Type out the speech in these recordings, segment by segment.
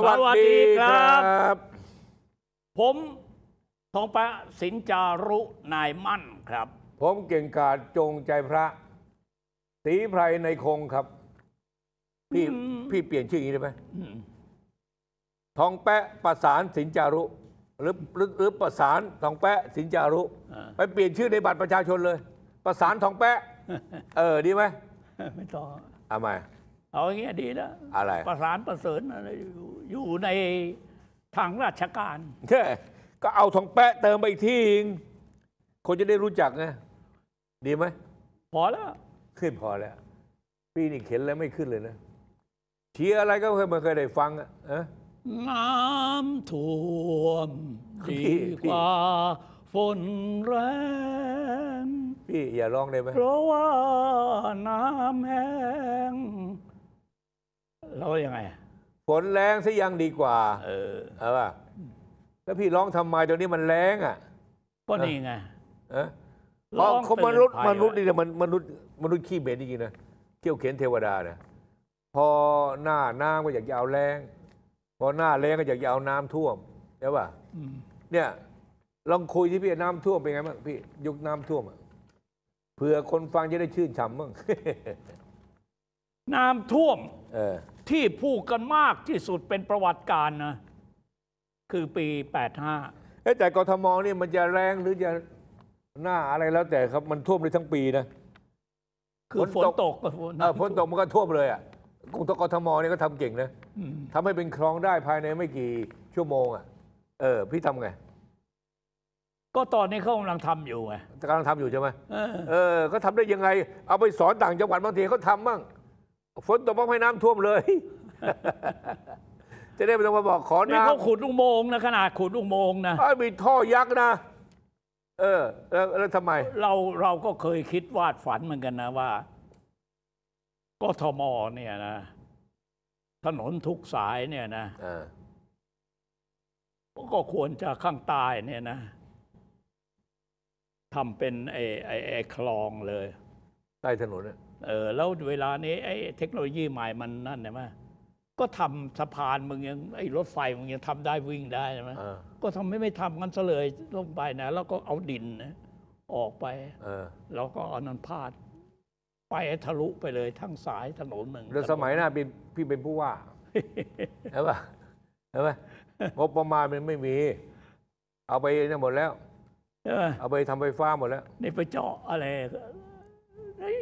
สวัสดีครับ ผมทองประสินจารุนายมั่นครับ ผมเก่งกาจจงใจพระตีไพรในคงครับพี่พี่เปลี่ยนชื่ออย่างนี้ได้ไหมทองแปะประสานสินจารุหรือหรือหรือประสานทองแปะ สินจารุไปเปลี่ยนชื่อในบัตรประชาชนเลย ประสานทองแปะเออ ดีไหมไม่ต้องเอามาเอาอย่างเงี้ยดีนะอะไรประสานประเสริญอะไรอยู่ในทางราชการแค่ก็เอาทองแปะเติมไปอีกทีงคนจะได้รู้จักไงดีไหม พอแล้ว ขึ้นพอแล้ว ปีนี้เข็นแล้วไม่ขึ้นเลยนะเชียอะไรก็เคยมาเคยได้ฟังอ่ะน้ำท่วมดีกว่าฝนแรง พี่อย่าร้องได้ไหมเพราะว่าน้ำแห้งแล้วยังไงฝนแรงซะยังดีกว่า เออเอาป่ะแล้วพี่ร้องทำไมตอนนี้มันแรงอ่ะก็นี่ไงเออเพราคนมนุษย์มนุษย์นี่นะมันมนุษย์มนุษย์ขี้เบ็นจริงๆนะเที่ยวเข็นเทวดานะ พอหน้าน้ำก็อยากจะเอาแรงพอหน้าแรงก็อยากจะเอาน้ำท่วมใช่ป่ะเนี่ย ลองคุยที่พี่น้ำท่วมเป็นไงบ้างพี่ยกน้ำท่วมเผื่อคนฟังจะได้ชื่นฉ่ำบ้างน้ำท่วม เออที่พูดกันมากที่สุดเป็นประวัติการนะ คือปี 85 เอ๊ะแต่กรทมนี่มันจะแรงหรือจะหน้าอะไรแล้วแต่ครับมันท่วมเลยทั้งปีนะคือฝนตกฝนตกมันก็ท่วมเลยอ่ะกรุงกทมเนี่ยก็ทำเก่งนะทำให้เป็นคลองได้ภายในไม่กี่ชั่วโมงอ่ะเออ พี่ทำไง ก็ตอนนี้เขากำลังทำอยู่ไงกำลังทำอยู่ใช่ไหมเออเขาทาได้ยังไงเอาไปสอนต่างจังหวัดบางทีเขาทำบ้างฝนตกบ้องให้น้ำท่วมเลย จะได้ไม่ต้องมาบอกขอนี่น้ำเขาขุดอุโมงค์นะ ขนาดขุดอุโมงค์นะอ้มีท่อยักษ์นะ เออ แล้วแล้วทำไม เราเราก็เคยคิดวาดฝันเหมือนกันนะว่า กทมเนี่ยนะ ถนนทุกสายเนี่ยนะออก็ควรจะข้างใต้เนี่ยนะทำเป็นไอ้ไอ้คลองเลย ใต้ถนนน่ยเออแล้วเวลานี้ ไอ้เทคโนโลยีใหม่มันนั่นใช่ไหมก็ทำสะพานมึงยังไอ้รถไฟมึงยังทำได้วิ่งได้ใช่ไหมก็ทำไม่ไม่ทำกันเลยลงไปนะแล้วก็เอาดินนะ ออกไปแล้วก็เอานันพาดไปทะลุไปเลยทั้งสายถนนหนึ่งแล้วสมัยหน้าพี่นพี่เป็นผู้ว่าใช่ป่ะใช่ป่ะงบประมาณมันไม่มี เอาไปเนี่ยหมดแล้วเอาไปทำไฟฟ้าหมดแล้ว ในไปเจาะอะไร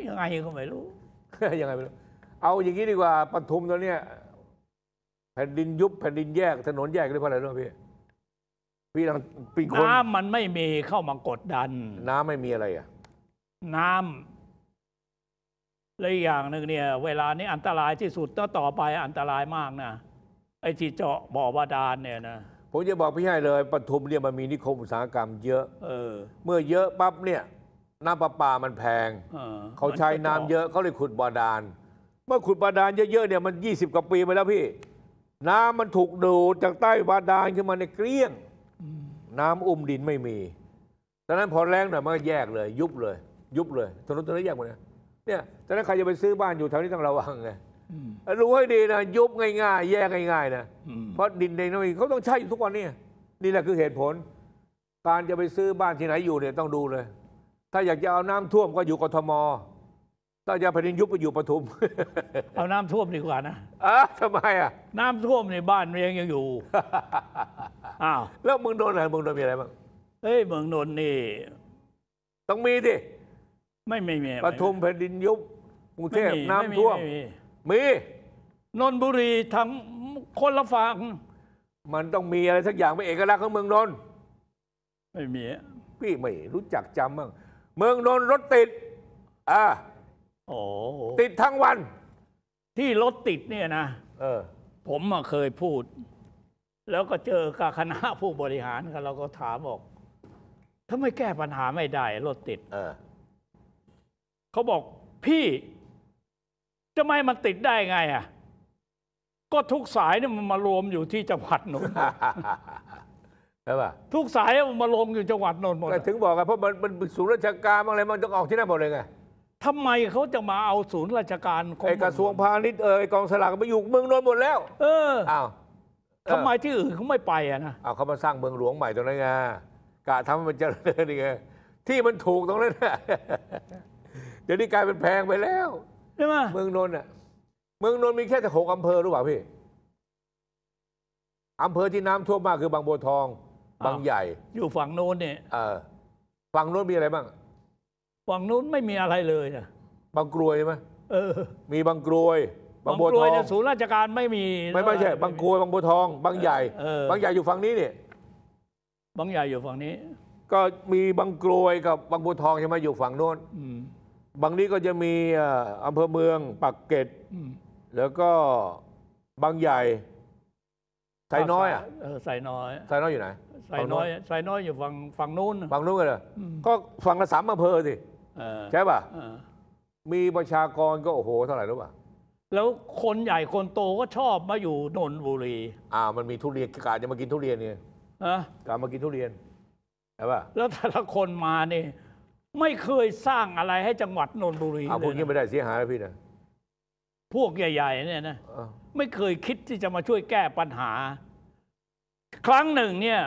ยังไงก็ไม่รู้ยังไงไม่รู้ เอาอย่างนี้ดีกว่าปทุมตอนเนี้ยแผ่นดินยุบแผ่นดินแยก ถนนแยกหรือเพราะอะไรรู้ไหมพี่พี่ลองปีคนน้ำมันไม่มีเข้ามากดดัน น้ำไม่มีอะไรอ่ะ น้ำและออย่างหนึ่งเนี่ย เวลานี้อันตรายที่สุดต่อต่อไปอันตรายมากนะไอ้ที่เจาะบ่อบาดาลเนี่ยนะผมจะบอกพี่ให้เลยปทุมเนี่ยมันมีนิคมอุตสาหกรรม เยอะเออเมื่อเยอะปั๊บเนี่ยน้ำประปามันแพงเขาใช้น้ำเยอะเขาเลยขุดบาดาลเมื่อขุดบาดาลเยอะๆเนี่ยมัน20กว่าปีไปแล้วพี่ น้ำมันถูกดูดจากใต้บาดาลขึ้นมาในเกลี้ยง น้ำอุ้มดินไม่มีดังนั้นพอแรงหน่อยมันก็แยกเลย ยุบเลย ยุบเลย ถนนตอนนี้แยกหมดเลยเนี่ยดังนั้นใครจะไปซื้อบ้านอยู่แถวนี้ต้องระวังไงรู้ให้ดีนะยุบง่ายๆ แยกง่ายๆนะเพราะดินในนั้นเองเขาต้องใช้อยู่ทุกวันนี่นี่แหละคือเหตุผล การจะไปซื้อบ้านที่ไหนอยู่เนี่ยต้องดูเลยถ้าอยากจะเอาน้ำท่วมก็อยู่กทม ถ้าจะแผ่นดินยุบก็อยู่ปทุม เอาน้ำท่วมดีกว่านะอะทำไมอ่ะน้ำท่วมในบ้านมันยงยังอยู่ อ้าวแล้วเมืองโดนอะไรเมืองโดนมีอะไรบ้าง เฮ้ยเมืองนนท์นี่ ต้องมีดิไม่ไม่ไม่ปทุมแผ่นดินยุบกรุงเทพน้ำท่วม มีนนทบุรีทั้งคนละฝั่ง มันต้องมีอะไรสักอย่างเป็นเอกลักษณ์ของเมืองนนท์ไม่มี พี่ไม่รู้จักจำบ้างเมืองนนรถติดอ่าโอ้ติดทั้งวัน ที่รถติด เนี่ยนะเออ ผมมาเคยพูด แล้วก็เจอกับคณะผู้บริหารกันเราก็ถามบอก ทำไมแก้ปัญหาไม่ได้รถติด เออ เขาบอกพี่ จะไม่มันติดได้ไงอ่ะ ก็ทุกสายเนี่ยมันมารวมอยู่ที่จังหวัดนนูใช่ป่ะทุกสายมันมาลงอยู่จังหวัดนนท์หมดต่ถึงบอกไงเพราะมันมันศูนย์ราชการอะไรมันต้องออกที่นั่นหมดเลยไงทำไมเขาจะมาเอาศูนย์ราชการไอ้ไอกระทรวงพาณิชย์เอยกองสลากไปอยู่ เมืองนนท์หมดแล้วเอออ้าวทำไมที่อื่นเขาไม่ไปอ่ะนะอ้าวเขามาสร้างเมืองหลวงใหม่ตรงนั้นไงกะทำให้มันเจริญไงที่มันถูกตรงนั้นเดี๋ยวนี้กลายเป็นแพงไปแล้วใช่ไหมเมืองนนท์อ่ะ เมืองนนท์มีแค่หกอำเภอรู้เปล่าพี่อำเภอที่น้ำท่วมมากคือบางบัวทองบางใหญ่ อยู่ฝั่งโน้นเนี่ยฝั่งโน้นมีอะไรบ้าง ฝั่งโน้นไม่มีอะไรเลยนะบางกรวยไหมเออ มีบางกรวย บางบัวทองศูนย์ราชการไม่มี ไม่ไม่ใช่ บางกรวยบางบัวทองบางใหญ่ บางใหญ่อยู่ฝั่งนี้เนี่ย บางใหญ่อยู่ฝั่งนี้ ก็มีบางกรวยกับบางบัวทองใช่ไหมอยู่ฝั่งโน้นบางนี้ก็จะมีอำเภอเมืองปากเกร็ดแล้วก็บางใหญ่ไซน้อยอ่ะไซน้อยไซน้อยอยู่ไหนสายน้อยสายน้อยอยู่ฝั่งฝั่งนู้นฝั่งนู้นเลยก็ฝั่งละสามอำเภอสิใช่ป่ะมีประชากรก็โอ้โหเท่าไหร่รู้ป่ะ แล้วคนใหญ่คนโตก็ชอบมาอยู่นนทบุรีอ่ามันมีทุเรียนกาจะมากินทุเรียนเนี่ยกามากินทุเรียนใช่ป่ะแล้วแต่ละคนมาเนี่ยไม่เคยสร้างอะไรให้จังหวัดนนทบุรีเลยพวกนี้ไม่ได้เสียหายพี่นะพวกใหญ่ๆเนี่ยนะไม่เคยคิดที่จะมาช่วยแก้ปัญหา ครั้งหนึ่งเนี่ย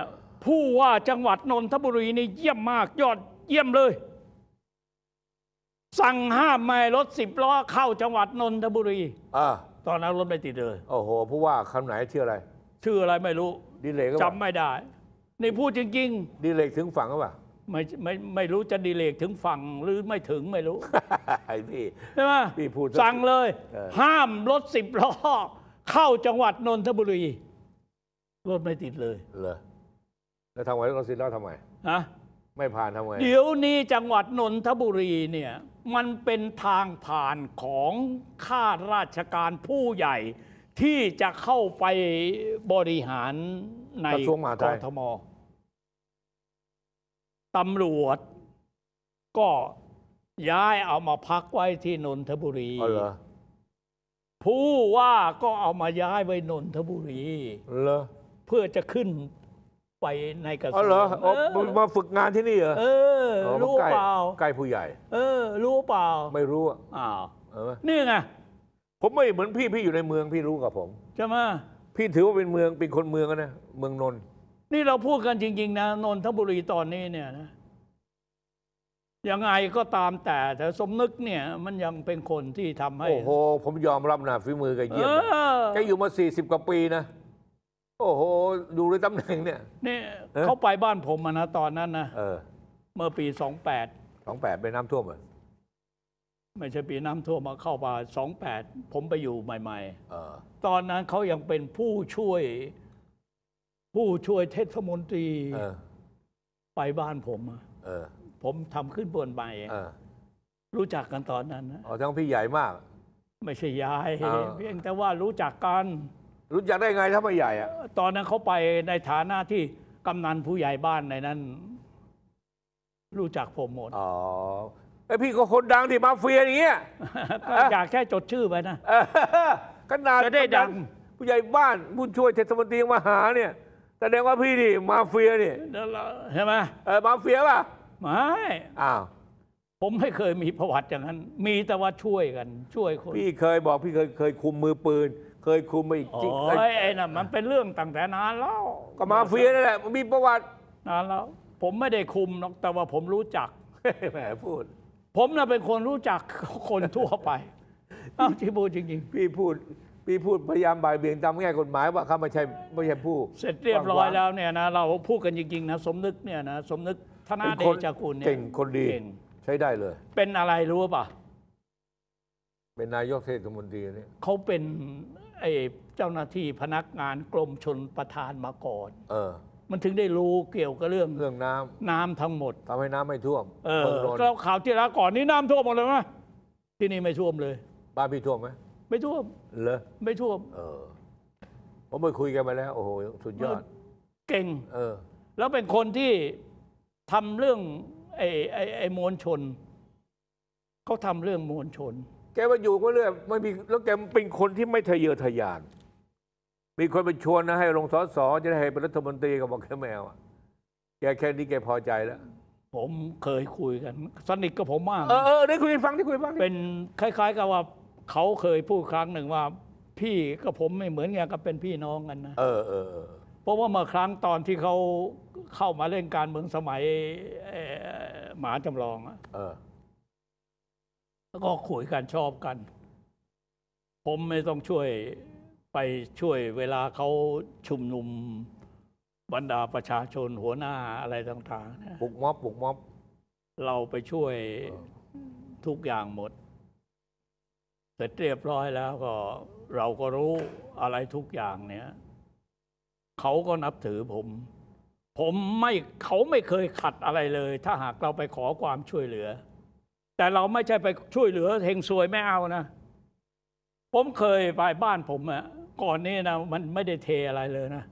ผู้ว่าจังหวัดนนทบุรีนี่เยี่ยมมาก ยอดเยี่ยมเลย สั่งห้ามไม่รถสิบล้อเข้าจังหวัดนนทบุรีอ่าตอนนั้นรถไม่ติดเลยโอ้โหผู้ว่าคำไหนชื่ออะไรชื่ออะไรไม่รู้ดีเลกจำไม่ได้ในพูดจริงดีเลกถึงฝั่งหรือเปล่าไม่ไม่ไม่รู้จะดีเลกถึงฝั่งหรือไม่ถึงไม่รู้ไอ้พี่ใช่ไหมพี่พูดสั่งเลย ห้ามรถสิบล้อเข้าจังหวัดนนทบุรีรถไม่ติดเลยเหรอแล้วทางวัรัสิตแล้วทำไมฮะไม่ผ่านทำไมเดี๋ยวนี้จังหวัดนนทบุรีเนี่ย มันเป็นทางผ่านของข้าราชการผู้ใหญ่ที่จะเข้าไปบริหารในกระทรวงมหาดไทยมตำรวจก็ย้ายเอามาพักไว้ที่นนทบุรีเหรอผู้ว่าก็เอามาย้ายไว้นนทบุรีเหรอเพื่อจะขึ้นไปในกระทรวงออเหรอออมาฝึกงานที่นี่เหรอ เออ รู้เปล่า ใกล้ผู้ใหญ่ เออ รู้เปล่า ไม่รู้อะอ้าว เออ นี่ไง ผมไม่เหมือนพี่พี่อยู่ในเมืองพี่รู้กับผมใช่ไหมพี่ถือว่าเป็นเมืองเป็นคนเมืองนะ เมืองนนท์นี่เราพูดกันจริงๆนะ นนทบุรีตอนนี้เนี่ยนะ ยังไงก็ตามแต่แต่สมนึกเนี่ย มันยังเป็นคนที่ทำให้ โอ้โห ผมยอมรับนะฝีมือแกเยี่ยมอแกอยู่มาสสี่ิบกว่าปีนะโอ้โหดู่ในตำแหน่งเนี่ยนี่เเขาไปบ้านผมนะ ตอนนั้นนะเมื่อปีสองแปดสองแปดไปน้ำท่วมเหรอไม่ใช่ปีน้ำท่วมมาเข้าป่าปด ผมไปอยู่ใหม่ๆตอนนั้นเขายังเป็นผู้ช่วย ผู้ช่วยเทศมนตรีไปบ้านผมผมทำขึ้นบนใบเอรู้จักกันตอนนั้นนะอ๋อทั้งพี่ใหญ่มาก ไม่ใช่ยายเเพียงแต่ว่ารู้จักกันรู้จักได้ไงถ้าไม่ใหญ่อะตอนนั้นเขาไปในฐานะที่ กำนันผู้ใหญ่บ้านในนั้น รู้จักผมหมดอ๋อไอพี่ก็คนดังที่มาเฟียอย่างเงี้ยก็อยากแค่จดชื่อไปนะขนาดจะได้ดังผู้ใหญ่บ้านผู้ช่วยเทศมนตรีมาหาเนี่ยแสดงว่าพี่นี่มาเฟียนี่ใช่ไหมเออมาเฟียป่ะไม่อ้าวผมไม่เคยมีประวัติอย่างนั้น มีแต่ว่าช่วยกัน ช่วยคนพี่เคยบอกพี่เคยเคยคุมมือปืนเคยคุมมาอีกจริงโอ้ยไอ้น่ะมันเป็นเรื่องตั้งแต่นานแล้วก็มาเฟียนั่นแหละมันมีประวัตินานแล้ว ผมไม่ได้คุมหรอกแต่ว่าผมรู้จักแหมพูด ผมน่ะเป็นคนรู้จักคนทั่วไปเอาที่พูดจริงพี่พูดพี่พูดพยายามบ่ายเบี่ยงตามแง่กฎหมายว่าเขาไม่ใช่ไม่ใช่ผู้เสร็จเรียบร้อยแล้วเนี่ยนะ เราพูดกันจริงๆนะสมนึกเนี่ยนะสมนึกธนาเดชคชกุลเนี่ยเก่งคนดีใช้ได้เลย เป็นอะไรรู้ป่ะ เป็นนายกเทศมนตรีเนี่ยเขาเป็นไอ้เจ้าหน้าที่พนักงานกรมชนประทานมาก่อน เออ มันถึงได้รู้เกี่ยวกับเรื่องเรื่องน้ำน้ำทั้งหมดทำให้น้ำไม่ท่วมเออก็แล้วข่าวที่แล้วก่อนนี้น้ำท่วมหมดเลยไหมที่นี่ไม่ท่วมเลยบ้านพี่ท่วมไหมไม่ท่วมเหรอไม่ท่วม เออผมไปคุยกันมาแล้วโอ้โหสุดยอด เก่ง เออ แล้วเป็นคนที่ทำเรื่อง ไอ้ไอ้ไอ้มวลชนเขาทำเรื่องมวลชนแกมาอยู่ก็เรื่อยไม่มีแล้วแกเป็นคนที่ไม่ทะเยอทะยานมีคนไปชวนนะให้ลงสอสอจะได้ให้เป็นรัฐมนตรีก็บอกแค่แมวอะแกแค่นี้แกพอใจแล้วผมเคยคุยกันสนิทกับผมมากเออเออได้คุยฟังได้คุยฟังเป็นคล้าย ๆ กับว่าเขาเคยพูดครั้งหนึ่งว่า พี่กับผมไม่เหมือนกันกับเป็นพี่น้องกันนะเออเออเพราะว่าเมื่อครั้งตอนที่เขาเข้ามาเล่นการเมืองสมัยหมาจำลองอะแล้วก็คุยกันชอบกัน ผมไม่ต้องช่วยไปช่วยเวลาเขาชุมนุมบรรดาประชาชนหัวหน้าอะไรต่างๆปลุกม็อบปลุกม็อบ เราไปช่วยทุกอย่างหมด เสร็จเรียบร้อยแล้วก็เราก็รู้อะไรทุกอย่างเนี่ย เขาก็นับถือผม ผมไม่เขาไม่เคยขัดอะไรเลย ถ้าหากเราไปขอความช่วยเหลือแต่เราไม่ใช่ไปช่วยเหลือเฮงซวยไม่เอานะ ผมเคยไปบ้านผมอะก่อนนี้นะมันไม่ได้เทอะไรเลยนะ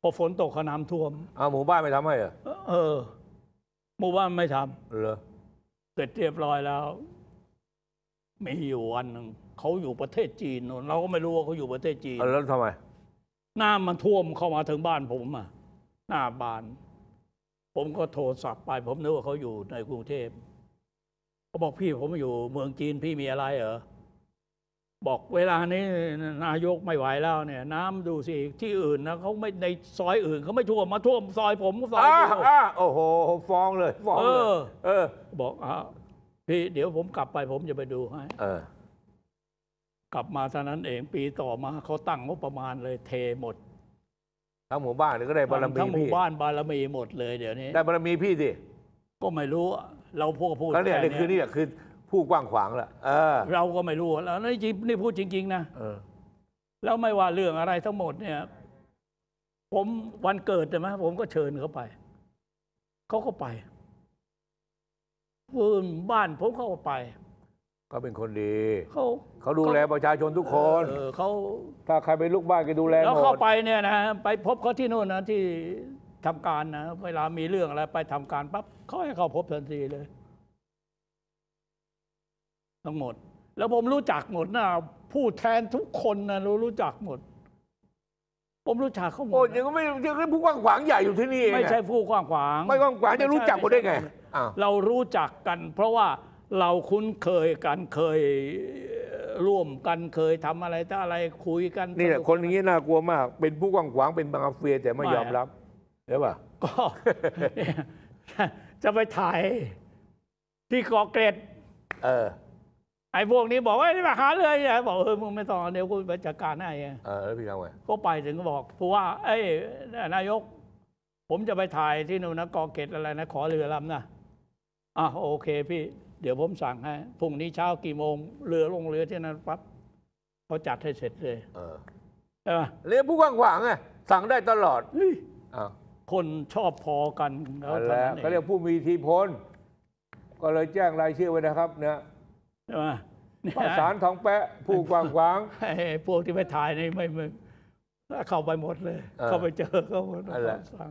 พอฝนตกขน้ำท่วมอ้าหมู่บ้านไม่ทำให้เหรอเออหมู่บ้านไม่ทำเหรอเสร็จเรียบร้อยแล้วมีอยู่วันหนึ่งเขาอยู่ประเทศจีนเราก็ไม่รู้ว่าเขาอยู่ประเทศจีน แล้วทำไมน้ำมันท่วมเข้ามาถึงบ้านผมอ่ะหน้าบ้าน ผมก็โทรศัพท์ไป ผมนึกว่าเขาอยู่ในกรุงเทพเขาบอกพี่ผมอยู่เมืองจีนพี่มีอะไรเหรอบอกเวลานี้นายกไม่ไหวแล้วเนี่ย น้ำดูสิที่อื่นนะเขาไม่ในซอยอื่นเขาไม่ท่วมมาท่วมซอยผมซอยเดียวโอ้โหฟ้องเลยฟ้องเลยเออบอกอ่ะพี่เดี๋ยวผมกลับไปผมจะไปดูให้กลับมาเท่านั้นเองปีต่อมาเขาตั้งงบประมาณเลย เทหมดทั้งหมู่บ้านก็ได้บารมีทั้งหมู่บ้านบารมีหมดเลยเดี๋ยวนี้ได้บารมีพี่สิก็ไม่รู้เราพูดก็พูดแล้วเนี่ยนี้คือนี่แหละคือผู้กว้างขวางแหละเราก็ไม่รู้แล้วนี่จริงนี่พูดจริงๆนะเออแล้วไม่ว่าเรื่องอะไรทั้งหมดเนี่ย ผมวันเกิดใช่ไหมผมก็เชิญเขาไป เขาก็ไปพื้นบ้านผมเขาก็ไปเขาเป็นคนดีเขาเขาดูแลประชาชนทุกคนเขาถ้าใครไปลูกบ้านก็ดูแลหมดแล้วเข้าไปเนี่ยนะไปพบเขาที่โน่นนะที่ทำการนะ เวลามีเรื่องอะไรไปทำการปั๊บเขาให้เข้าพบทันทีเลย ทั้งหมด แล้วผมรู้จักหมดนะผู้แทนทุกคนนะรู้รู้จักหมด ผมรู้จักเขาหมดโอ้ยยังไม่ยังป็ผู้กว้างขวางใหญ่อยู่ที่นี่ไม่ใช่ผู้กว้างขวาง ไม่กว้างขวางจะรู้จักหมดได้ไงเรารู้จักกัน เพราะว่าเราคุ้นเคยกันเคยร่วมกันเคยทำอะไรถ้าอะไรคุยกันนี่แหละคนอย่างนี้น่ากลัวมากเป็นผู้กว้างขวางเป็นบังเฟียแต่ไม่ยอมรับใช่ป่ะก็จะไปถ่ายที่เกาะเกร็ดเออ ไอ้พวกนี้บอกว่าไม่มาหาเลยไอบอกเออมึงไม่ต้องเดี๋ยวกูไปจัดการให้ไงเออแล้วพี่ทำไงก็ไปถึงก็บอกผู้ว่าเอ้ยนายก ผมจะไปถ่ายที่นู่นนะเกาะเกร็ดอะไรนะขอเรือลำนะอ่ะโอเคพี่ เดี๋ยวผมสั่งให้พรุ่งนี้เช้ากี่โมงเรือลงเรือที่นั่นปั๊บเขาจัดให้เสร็จเลย เออใช่ป่ะเรือผู้กว้างขวางไงสั่งได้ตลอดอ้าวคนชอบพอกันแล้วเท่าน้เรียกผู้มีอิทธิพล ก็เลยแจ้งรายชื่อไว้นะครับเนี่ยใช่ไห้าสารทองแปะผู้กว้างขวางพวกที่ไปถ่ายในไม่ไม่เข้าไปหมดเลย เข้าไปเจอเขาหมดสั่ง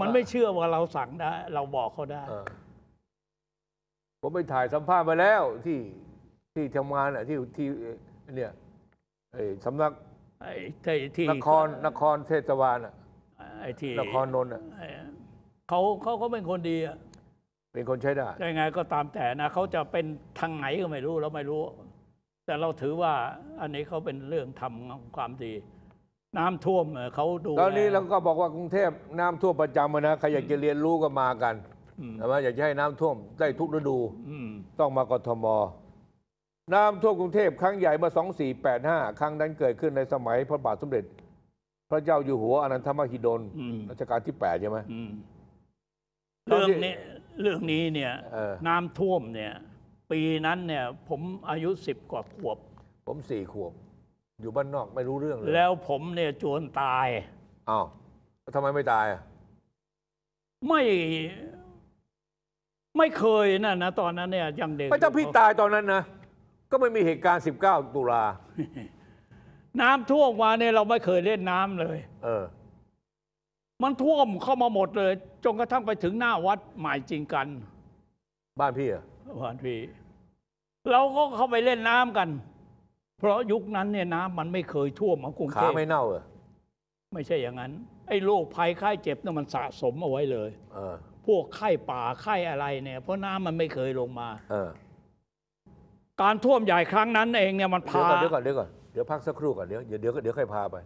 มันไม่เชื่อว่าเราสั่งได้เราบอกเขาได้ ผมไปถ่ายสัมภาษณ์มาแล้วที่ที่ทำงานอ่ะที่ที่เนี่ยสำนักนครนครเทศบาลอ่ะไอ้ที่ะครนนท์อะเขาเขาเป็นคนดีอะเป็นคนใช้ได้ยังไงก็ตามแต่นะเขาจะเป็นทางไหนก็ไม่รู้เราไม่รู้ แต่เราถือว่า อันนี้เขาเป็นเรื่องทำความดี น้ำท่วมเขาดู ตอนนี้เราก็บอกว่ากรุงเทพน้ำท่วมประจำนะใครอยากจะเรียนรู้ก็มากันแต่ว่าอยากจะให้น้ำท่วมได้ทุกฤดูต้องมากทมน้ำท่วมกรุงเทพครั้งใหญ่เมื่อ2485ครั้งนั้นเกิดขึ้นในสมัยพระบาทสมเด็จพระเจ้าอยู่หัวอนันทมหิดลรัชกาลที่แปดใช่ไหมเรื่องนี้เรื่องนี้เนี่ยน้ำท่วมเนี่ย ปีนั้นเนี่ย ผมอายุสิบกว่าขวบ ผมสี่ขวบ อยู่บ้านนอกไม่รู้เรื่องเลยแล้วผมเนี่ยจวนตายอ้าวทำไมไม่ตายอ่ะไม่ไม่เคยนะนะตอนนั้น เนี่ยยังเด็กไม่ถ้าพี่่ตายตอนนั้นนะก็ไม่มีเหตุการณ์ 19 ตุลาน้ำท่วมมาเนี่ยเราไม่เคยเล่นน้ำเลย เออ มันท่วมเข้ามาหมดเลยจนกระทั่งไปถึงหน้าวัดหมายจริงกัน บ้านพี่เหรอบ้านพี่เราก็เข้าไปเล่นน้ำกัน เพราะยุคนั้นเนี่ยน้ำมันไม่เคยท่วมมากรุงเทพไม่เน่าเหรอไม่ใช่อย่างนั้นไอ้โรคภัยไข้เจ็บเนี่ยมันสะสมเอาไว้เลยเออพวกไข้ป่าไข้อะไร เนี่ย เพราะน้ำมันไม่เคยลงมา เออ การท่วมใหญ่ครั้งนั้นเองเนี่ยมันพาเดี๋ยวก่อนเดี๋ยวก่อนเดี๋ยวพักสักครู่ก่อนเดี๋ยวเดี๋ยวเดี๋ยวค่อยพาไป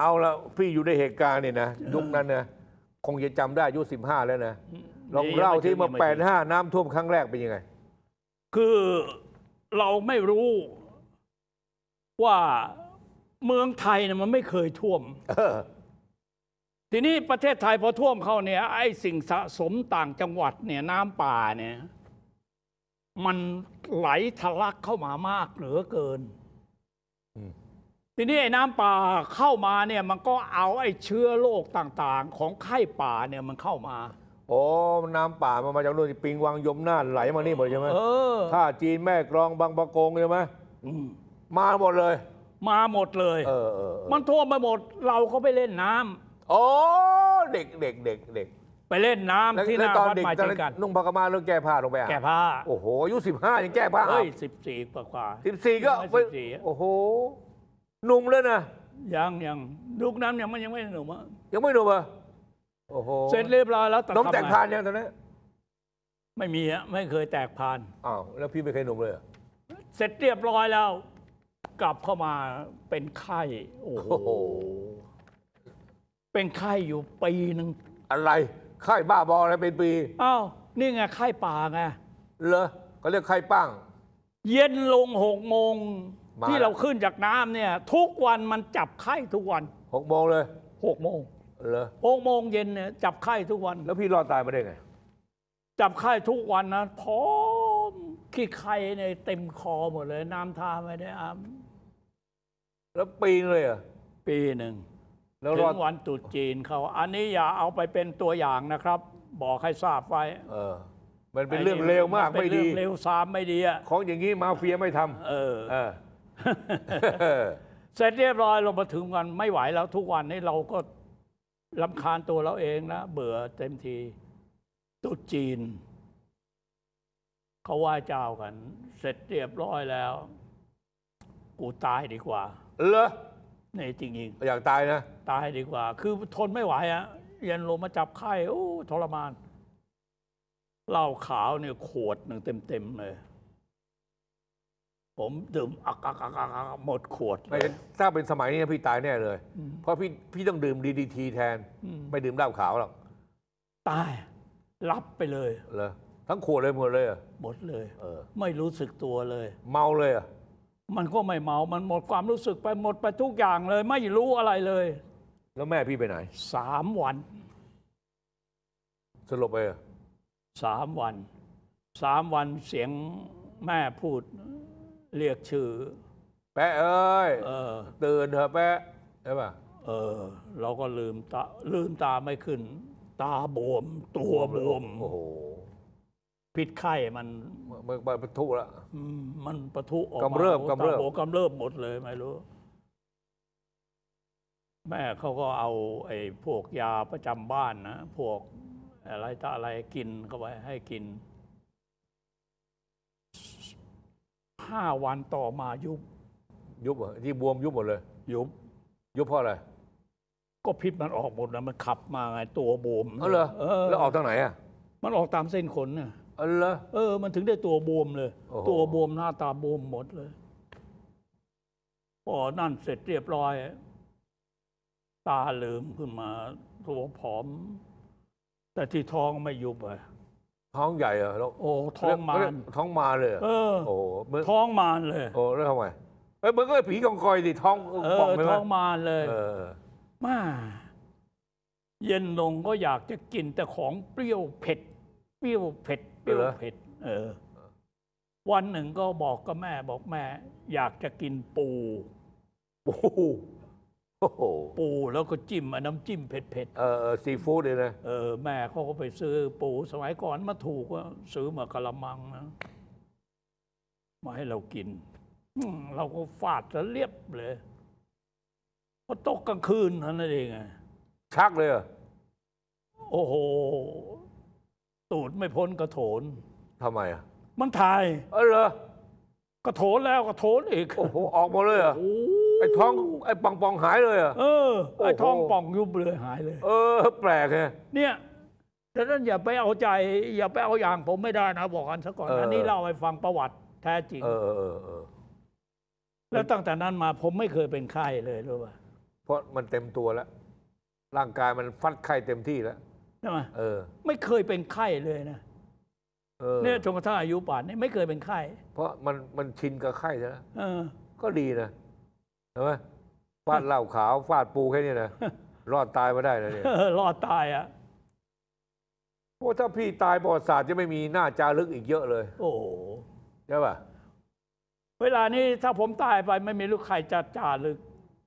เอาละพี่อยู่ในเหตุการณ์เนี่ยนะยุคนั้นนะคงจะจำได้ยุสิบห้าแล้วนะลองเล่าที่เมื่อแปดห้าน้ำท่วมครั้งแรกเป็นยังไง คือเราไม่รู้ว่าเมืองไทยเนี่ยมันไม่เคยท่วมทีนี้ประเทศไทยพอท่วมเข้าเนี่ยไอ้สิ่งสะสมต่างจังหวัดเนี่ย น้ำป่าเนี่ย มันไหลทะลักเข้ามามากเหลือเกินทีนี้ไอ้น้ำป่าเข้ามาเนี่ยมันก็เอาไอ้เชื้อโรคต่างๆ ของไข้ป่าเนี่ยมันเข้ามา โอ้น้ำป่ามันมาจากนู่นปิงวังยมน่านไหลมานี่หมดใช่ไหมถ้า จีนแม่กรองบางปะกงใช่ไหมมาหมดเลย มาหมดเลยเออมันท่วมไปหมดเราก็ไปเล่นน้ำโอ้เด็กเด็กเด็กเด็กไปเล่นน้ำที่หน้าตอนัเด็กใหนเจอนักันนุ่งผ้ากมาแล้วแก้ผ้าลงไปอ่ะแก้ผ้า โอ้โหอายุสิบห้ายังแก้ผ้า เฮ้ยสิบสี่กว่าสิบสี่ก็โอ้โหหนุ่มแล้วนะยังยังลูกนั้นยังไม่ยังไม่หนุ่มอ่ะยังไม่หนุ่มอ่ะโอ้โหเสร็จเรียบร้อยแล้วน้องแตกพานยังตอนนี้ไม่มีอ่ะไม่เคยแตกพานอ้าวแล้วพี่ไม่เคยหนุ่มเลยเสร็จเรียบร้อยแล้ว กลับเข้ามาเป็นไข้โอ้โหเป็นไข้อยู่ปีหนึ่งอะไรไข้บ้าบออะไรเป็นปีอ้าวนี่ไงไข้ป่าไงเหรอเขาเรียกไข้ป้าง เย็นลงหกโมงที่เราขึ้นจากน้ำเนี่ย ทุกวันมันจับไข้ทุกวันหกโมงเลยหกโมงเหรอหกโมงเย็นเนี่ยจับไข้ทุกวัน แล้วพี่รอดตายมาได้ไงจับไข้ทุกวันนะพร้อมขี้ไข่ในเต็มคอหมดเลย น้ำทาไม่ได้อาแล้วปีนเลยอ่ะปีหนึ่งแล้วถึงวันตุดจีนเขาอันนี้อย่าเอาไปเป็นตัวอย่างนะครับ บอกให้ทราบไว้ เออ มันเป็นเรื่องเลวมาก ไม่ดีเลวซามไม่ดีอ่ะของอย่างนี้มาเฟียไม่ทำเออเสร็จเรียบร้อยลงมาถึงวันไม่ไหวแล้วทุกวันนี้เราก็ลำคาญตัวเราเองนะเบื่อเต็มที ตุ๊จีน เขาไหว้เจ้ากัน เสร็จเรียบร้อยแล้วกูตายดีกว่าเหรอนี่จริงอยากตายนะตายดีกว่า คือทนไม่ไหวอะเย็นลงมาจับไข้โอ้ทรมานเหล้าขาวเนี่ยขวดหนึ่งเต็มๆเลยผมดื่มอกักอกักหมดขวดเลยถ้าเป็นสมัยนี้พี่ตายแน่เลย เพราะพี่พี่ต้องดื่มดีดีทีแทนไม่ดื่มเหล้าขาวหรอก ตายรับไปเลยเลยทั้งขวดเลยหมดเลยหมดเลย เออ ไม่รู้สึกตัวเลย เมาเลยอ่ะ มันก็ไม่เมา มันหมดความรู้สึกไปหมดไปทุกอย่างเลยไม่รู้อะไรเลย แล้วแม่พี่ไปไหน สามวันสลบไปอ่ะสามวันสามวันเสียงแม่พูดเรียกชื่อแปะเอ้ย เออ ตื่นเถอะแปะใช่ป่ะเออ เราก็ลืมตาลืมตาไม่ขึ้น ตาบวมตัวบวมโอ้โหพิษไข้มันมันมันปะทุละมันปะทุออกมากำเริบกำเริบกำเริบหมดเลย ไม่รู้ แม่เขาก็เอา ไอ้พวกยาประจำบ้านนะพวก อะไรต่ออะไรกินเข้าไปให้กินห้าวันต่อมายุบ ยุบเหรอที่บวมยุบหมดเลย ยุบยุบเพราะอะไร ก็พิษมันออกหมดนะมันขับมาไง ตัวบวมเออเหรอ แล้วออกทางไหนอ่ะมันออกตามเส้นขนน่ะเออเหรอเออมันถึงได้ตัวบวมเลย ตัวบวม หน้าตาบวมหมดเลยพอนั่นเสร็จเรียบร้อย ตาเหลืมขึ้นมา ตัวผอม แต่ที่ท้องไม่ยุบอ่ะท้องใหญ่เหรอโอ้ ท้องมานท้องมาเลย เออโอ้ท้องมาเลย โอ้แล้วทำไมเอ้ยมันก็ผีกองกอยดิท้องเออ ท้องมาเลยมาเย็นลงก็อยากจะกินแต่ของเปรี้ยวเผ็ด เปรี้ยวเผ็ดเปรี้ยวเผ็ด เออ วันหนึ่งก็บอกกับแม่บอกแม่ อยากจะกินปูปูปูแล้วก็จิ้มอะน้ำจิ้มเผ็ดๆ เอ่อซีฟู้ดเลยนะเออแม่เขาก็ไปซื้อปู สมัยก่อนมาถูกว่าซื้อมากะละมังนะ มาให้เรากินเราก็ฟาดซะเรียบเลยพอตกกลางคืนนั่นเองอะชักเลยโอ้โหตูดไม่พ้นกระโถนทำไมอ่ะ มันถ่ายเออเหรอกระโถนแล้วกระโถนอีกโอ้โหออกมาเลยอ่ะไอ้ท้องไอ้ปองปองหายเลยเหอเออ ไอ้ท้องป่องยุบเลยหายเลย เออ แปลกไงเนี่ยดังนั้นอย่าไปเอาใจ อย่าไปเอาอย่างผมไม่ได้นะบอกกันซะก่อนอันนี้เล่าให้ฟังประวัติแท้จริง เออเออเออแล้วตั้งแต่นั้นมาผมไม่เคยเป็นไข้เลยรู้ป่ะ เพราะมันเต็มตัวแล้วร่างกายมันฟัดไข้เต็มที่แล้ว ใช่ไหมเออ ไม่เคยเป็นไข้เลยนะ เออ เนี่ยจนกระทั่งอายุป่านนี่ไม่เคยเป็นไข้ เพราะมันมันชินกับไข้แล้ว เออ ก็ดีนะใช่ไหมฟาดเหล้าขาวฟาดปูแค่นี้นะรอดตายมาได้เนี่ยรอดตายอ่ะโอ้ถ้าพี่ตายประวัติศาสตร์จะไม่มีหน้าจารึกอีกเยอะเลย โอ้ใช่ป่ะเวลานี้ถ้าผมตายไปไม่มีลูกใครจะจารึก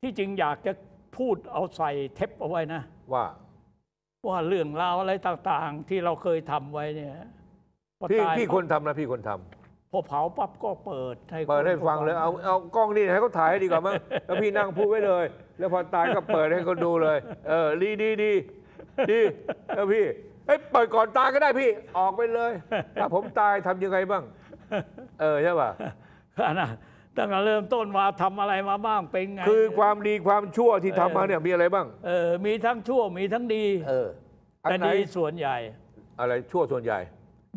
ที่จริงอยากจะพูดเอาใส่เทปเอาไว้นะว่าว่าเรื่องราวอะไรต่างๆ ที่เราเคยทำไว้เนี่ยพี่พี่คนทำนะพี่คนทำพอเผาปั๊บก็เปิดให้เปิดให้ฟังเลยเอาเอากล้องนี่ให้เขาถ่ายให้ดีกว่ามั้งแล้วพี่นั่งพูดไว้เลย แล้วพอตายก็เปิดให้คนดูเลย เออดีดีดีดีแล้วพี่เอ้ยเปิดก่อนตายก็ได้พี่ ออกไปเลยถ้าผมตายทำยังไงบ้าง เออใช่ป่ะนะตั้งแต่เริ่มต้นมาทำอะไรมาบ้าง เป็นไงคือความดีความชั่วที่ทำมาเนี่ยมีอะไรบ้างเออมีทั้งชั่วมีทั้งดี เออแต่ดีส่วนใหญ่ อะไรชั่วส่วนใหญ่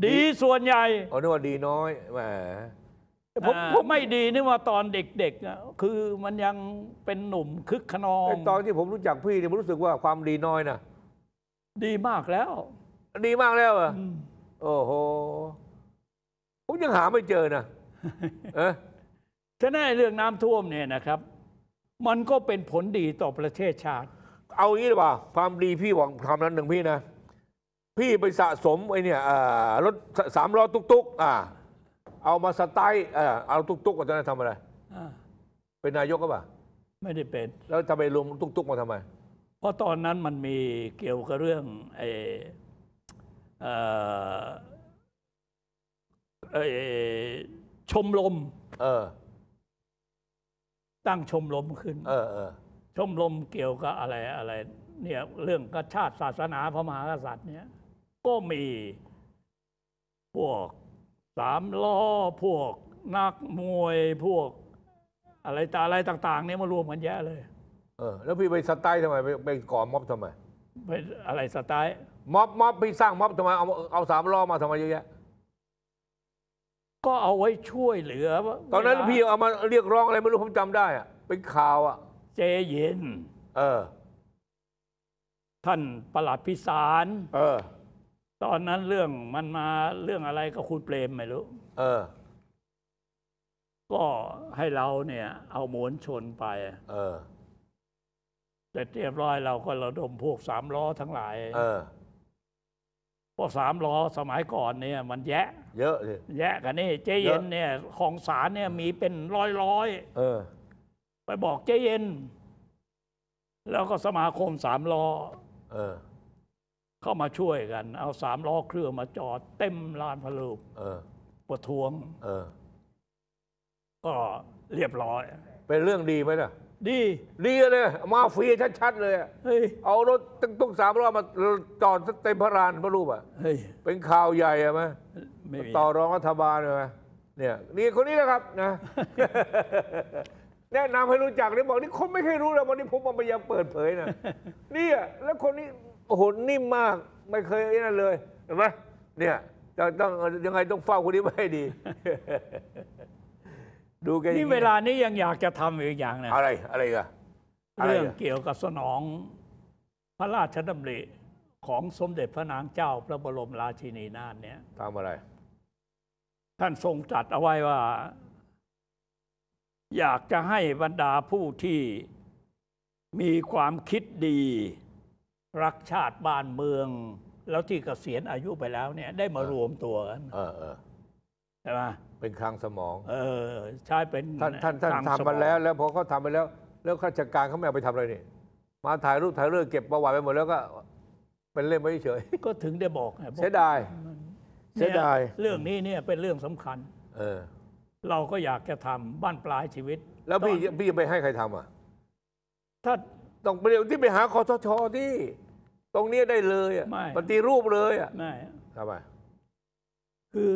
ดีส่วนใหญ่ อ๋อนึกว่าดีน้อยแหมผมผมไม่ดีนึกว่าตอนเด็กๆ คือมันยังเป็นหนุ่มคึกขนองตอนที่ผมรู้จักพี่เนี่ยผมรู้สึกว่าความดีน้อยนะ ดีมากแล้ว ดีมากแล้วเหรอโอ้โห ผมยังหาไม่เจอนะ เออฉะนั้นเรื่องน้ำท่วมเนี่ยนะครับ มันก็เป็นผลดีต่อประเทศชาติ เอางี้อีปล่าความดีพี่หวังความนั้นหนึ่งพี่นะพี่ไปสะสมไอ้เนี่ยรถสามล้อตุกๆอ่เอามาสไตล์เอาตุกๆก็จะได้ทำอะไรเป็นนายกก็ป่ะไม่ได้เป็น แล้วทำไมรวมตุกๆมาทำไมเพราะตอนนั้นมันมีเกี่ยวกับเรื่องไอ้ชมรมตั้งชมรมขึ้นชมรมเกี่ยวกับอะไรอะไร เนี่ย เรื่องกชาติศาสนาพระมหากษัตริย์เนี่ยก็มี พวกสามล้อ พวก นักมวยพวก อะไรต่อะไรต่าง ๆ เนี่ยมารวมกันแยะเลยเออแล้วพี่ไปสไตล์ทำไมไปไปก่อม็อบทำไมไปอะไรสไตล์ม็อบม็อบพี่สร้างม็อบทำไมเอาเอาสามล้อ มาทำไมเยอะแยะก็เอาไว้ช่วยเหลือ ตอนนั้นพี่เอามาเรียกร้องอะไรไม่รู้ผมจำได้อะเป็นข่าวอะเจเย็นเออ ท่านประหลัดพิสารเออตอนนั้นเรื่องมันมาเรื่องอะไรก็คุณเปรมไม่รู้เออ ก็ให้เราเนี่ย เอาหมวนชนไปเออแสร็จเรียบร้อยเราก็ระดมพวกสามล้อทั้งหลาย เออพวกสามล้อสมัยก่อนเนี่ย มันแยะ เยอะเลยแยะกันนี่ เจเย็นเนี่ย ของสารเนี่ยมีเป็นร้อยร้อยเออ ไปบอกเจเย็น แล้วก็สมาคมสามล้อเออก็มาช่วยกัน เอาสามล้อเครื่องมาจอดเต็มลานพลูออ ประท้วง เออ ก็เรียบร้อยเป็นเรื่องดีไหมน่ะดีดีเลยมาฟรีชัดๆเลยเฮ้ยเอารถตุ้งสามล้อมาจอดเต็มพระลานพระรูปอ่ะเฮ้ยเป็นข่าวใหญ่ไหมต่อรองรัฐบาลเลยไหมเนี่ย นี่คนนี้นะครับ นะแนะนำให้รู้จักเลยบอกนี่คนไม่เคยรู้เลยวันนี้ผมเอายายังเปิดเผยนะนี่แล้วคนนี้โอ้โหนิ่มมากไม่เคยนั่นเลย เห็นไหมเนี่ยต้องยังไงต้องเฝ้าคนนี้ไว้ดี ดูแกนี่เวลานี้ยังอยากจะทำอีกอย่างนะอะไร อะไรกันเรื่องเกี่ยวกับสนองพระราชดำริของสมเด็จพระนางเจ้าพระบรมราชินีนาถเนี่ยทำอะไร ท่านทรงจัดเอาไว้ว่า อยากจะให้บรรดาผู้ที่มีความคิดดีรักชาติบ้านเมือง แล้วที่เกษียณอายุไปแล้วเนี่ย ได้มารวมตัวกันเออเออใช่ไหมเป็นคลังสมอง เออใช่เป็นท่านท่านท่านทำมาแล้ว แล้วพอเขาทำไปแล้ว แล้วข้าราชการเขาไม่เอาไปทำอะไรนี่มาถ่ายรูปถ่ายเรื่องเก็บประวัติไปหมดแล้วก็ เป็นเล่นไม่เฉยก็ถึงได้บอกเสียดายเสียดายเรื่องนี้เนี่ยเป็นเรื่องสำคัญ เออ เราก็อยากจะทำบ้านปลายชีวิต แล้วพี่พี่ไปให้ใครทำอ่ะถ้าต้องไปเดี๋ยวที่ไปหาคอสชที่ ตรงนี้ได้เลยอะปฏิรูปเลย อ่ะไม่ทำไมคือ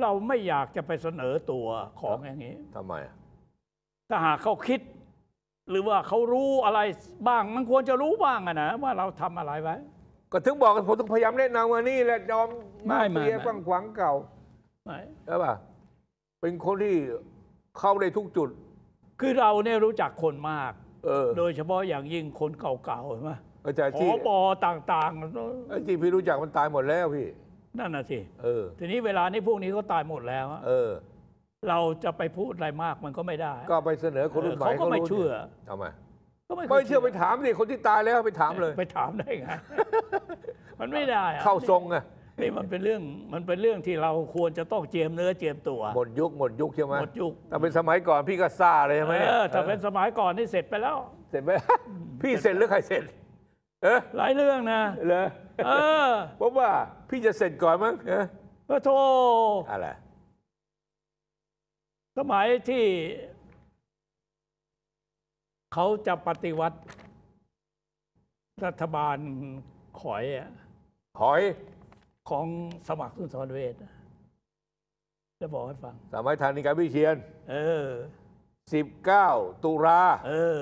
เราไม่อยากจะไปเสนอตัวของอย่างนี้ทำไมถ้าหากเขาคิด หรือว่าเขารู้อะไรบ้างมันควรจะรู้บ้างอะนะว่าเราทำอะไรไว้ ก็ถึงบอกผมต้องพยายามแนะนำว่านี่แหละยอมไม่เปียไมก้งขวางเก่าไมใช่ป่ะเป็นคนที่เข้าได้ทุกจุด คือเราเนี่ยรู้จักคนมากโดยเฉพาะอย่างยิ่งคนเก่าๆใช่ไหมอาจารย์ที่อบอต่างไอ้ที่พี่รู้จักมันตายหมดแล้วพี่ นั่นน่ะสิเออทีนี้เวลานี้พวกนี้ก็ตายหมดแล้วเออเราจะไปพูดอะไรมากมันก็ไม่ได้ ก็ไปเสนอคนรุ่นใหม่เขาก็ไม่เชื่อทำไมก็ไม่เชื่อไปถามสิคนที่ตายแล้วไปถามเลย ไปถามได้ไง มันไม่ได้ เข้าทรงไงนี่มันเป็นเรื่อง มันเป็นเรื่องที่เราควรจะต้องเจียมเนื้อ เจียมตัว หมดยุคหมดยุคใช่ไหมหมดยุคถ้าเป็นสมัยก่อนพี่ก็ซาเลยใช่ไหมเออถ้าเป็นสมัยก่อนนี่เสร็จไปแล้ว เสร็จไหมพี่เสร็จหรือใครเสร็จ เออหลายเรื่องนะเรอเออผมว่าพี่จะเสร็จก่อนมั้งเออโทอะไรสมัยที่เขาจะปฏิวัติ รัฐบาลขอยอ่ะขอยของสมัครสุนทรเวชจะบอกให้ฟังสามัยทาในิการวิเชียน เออ19ตุลาเออ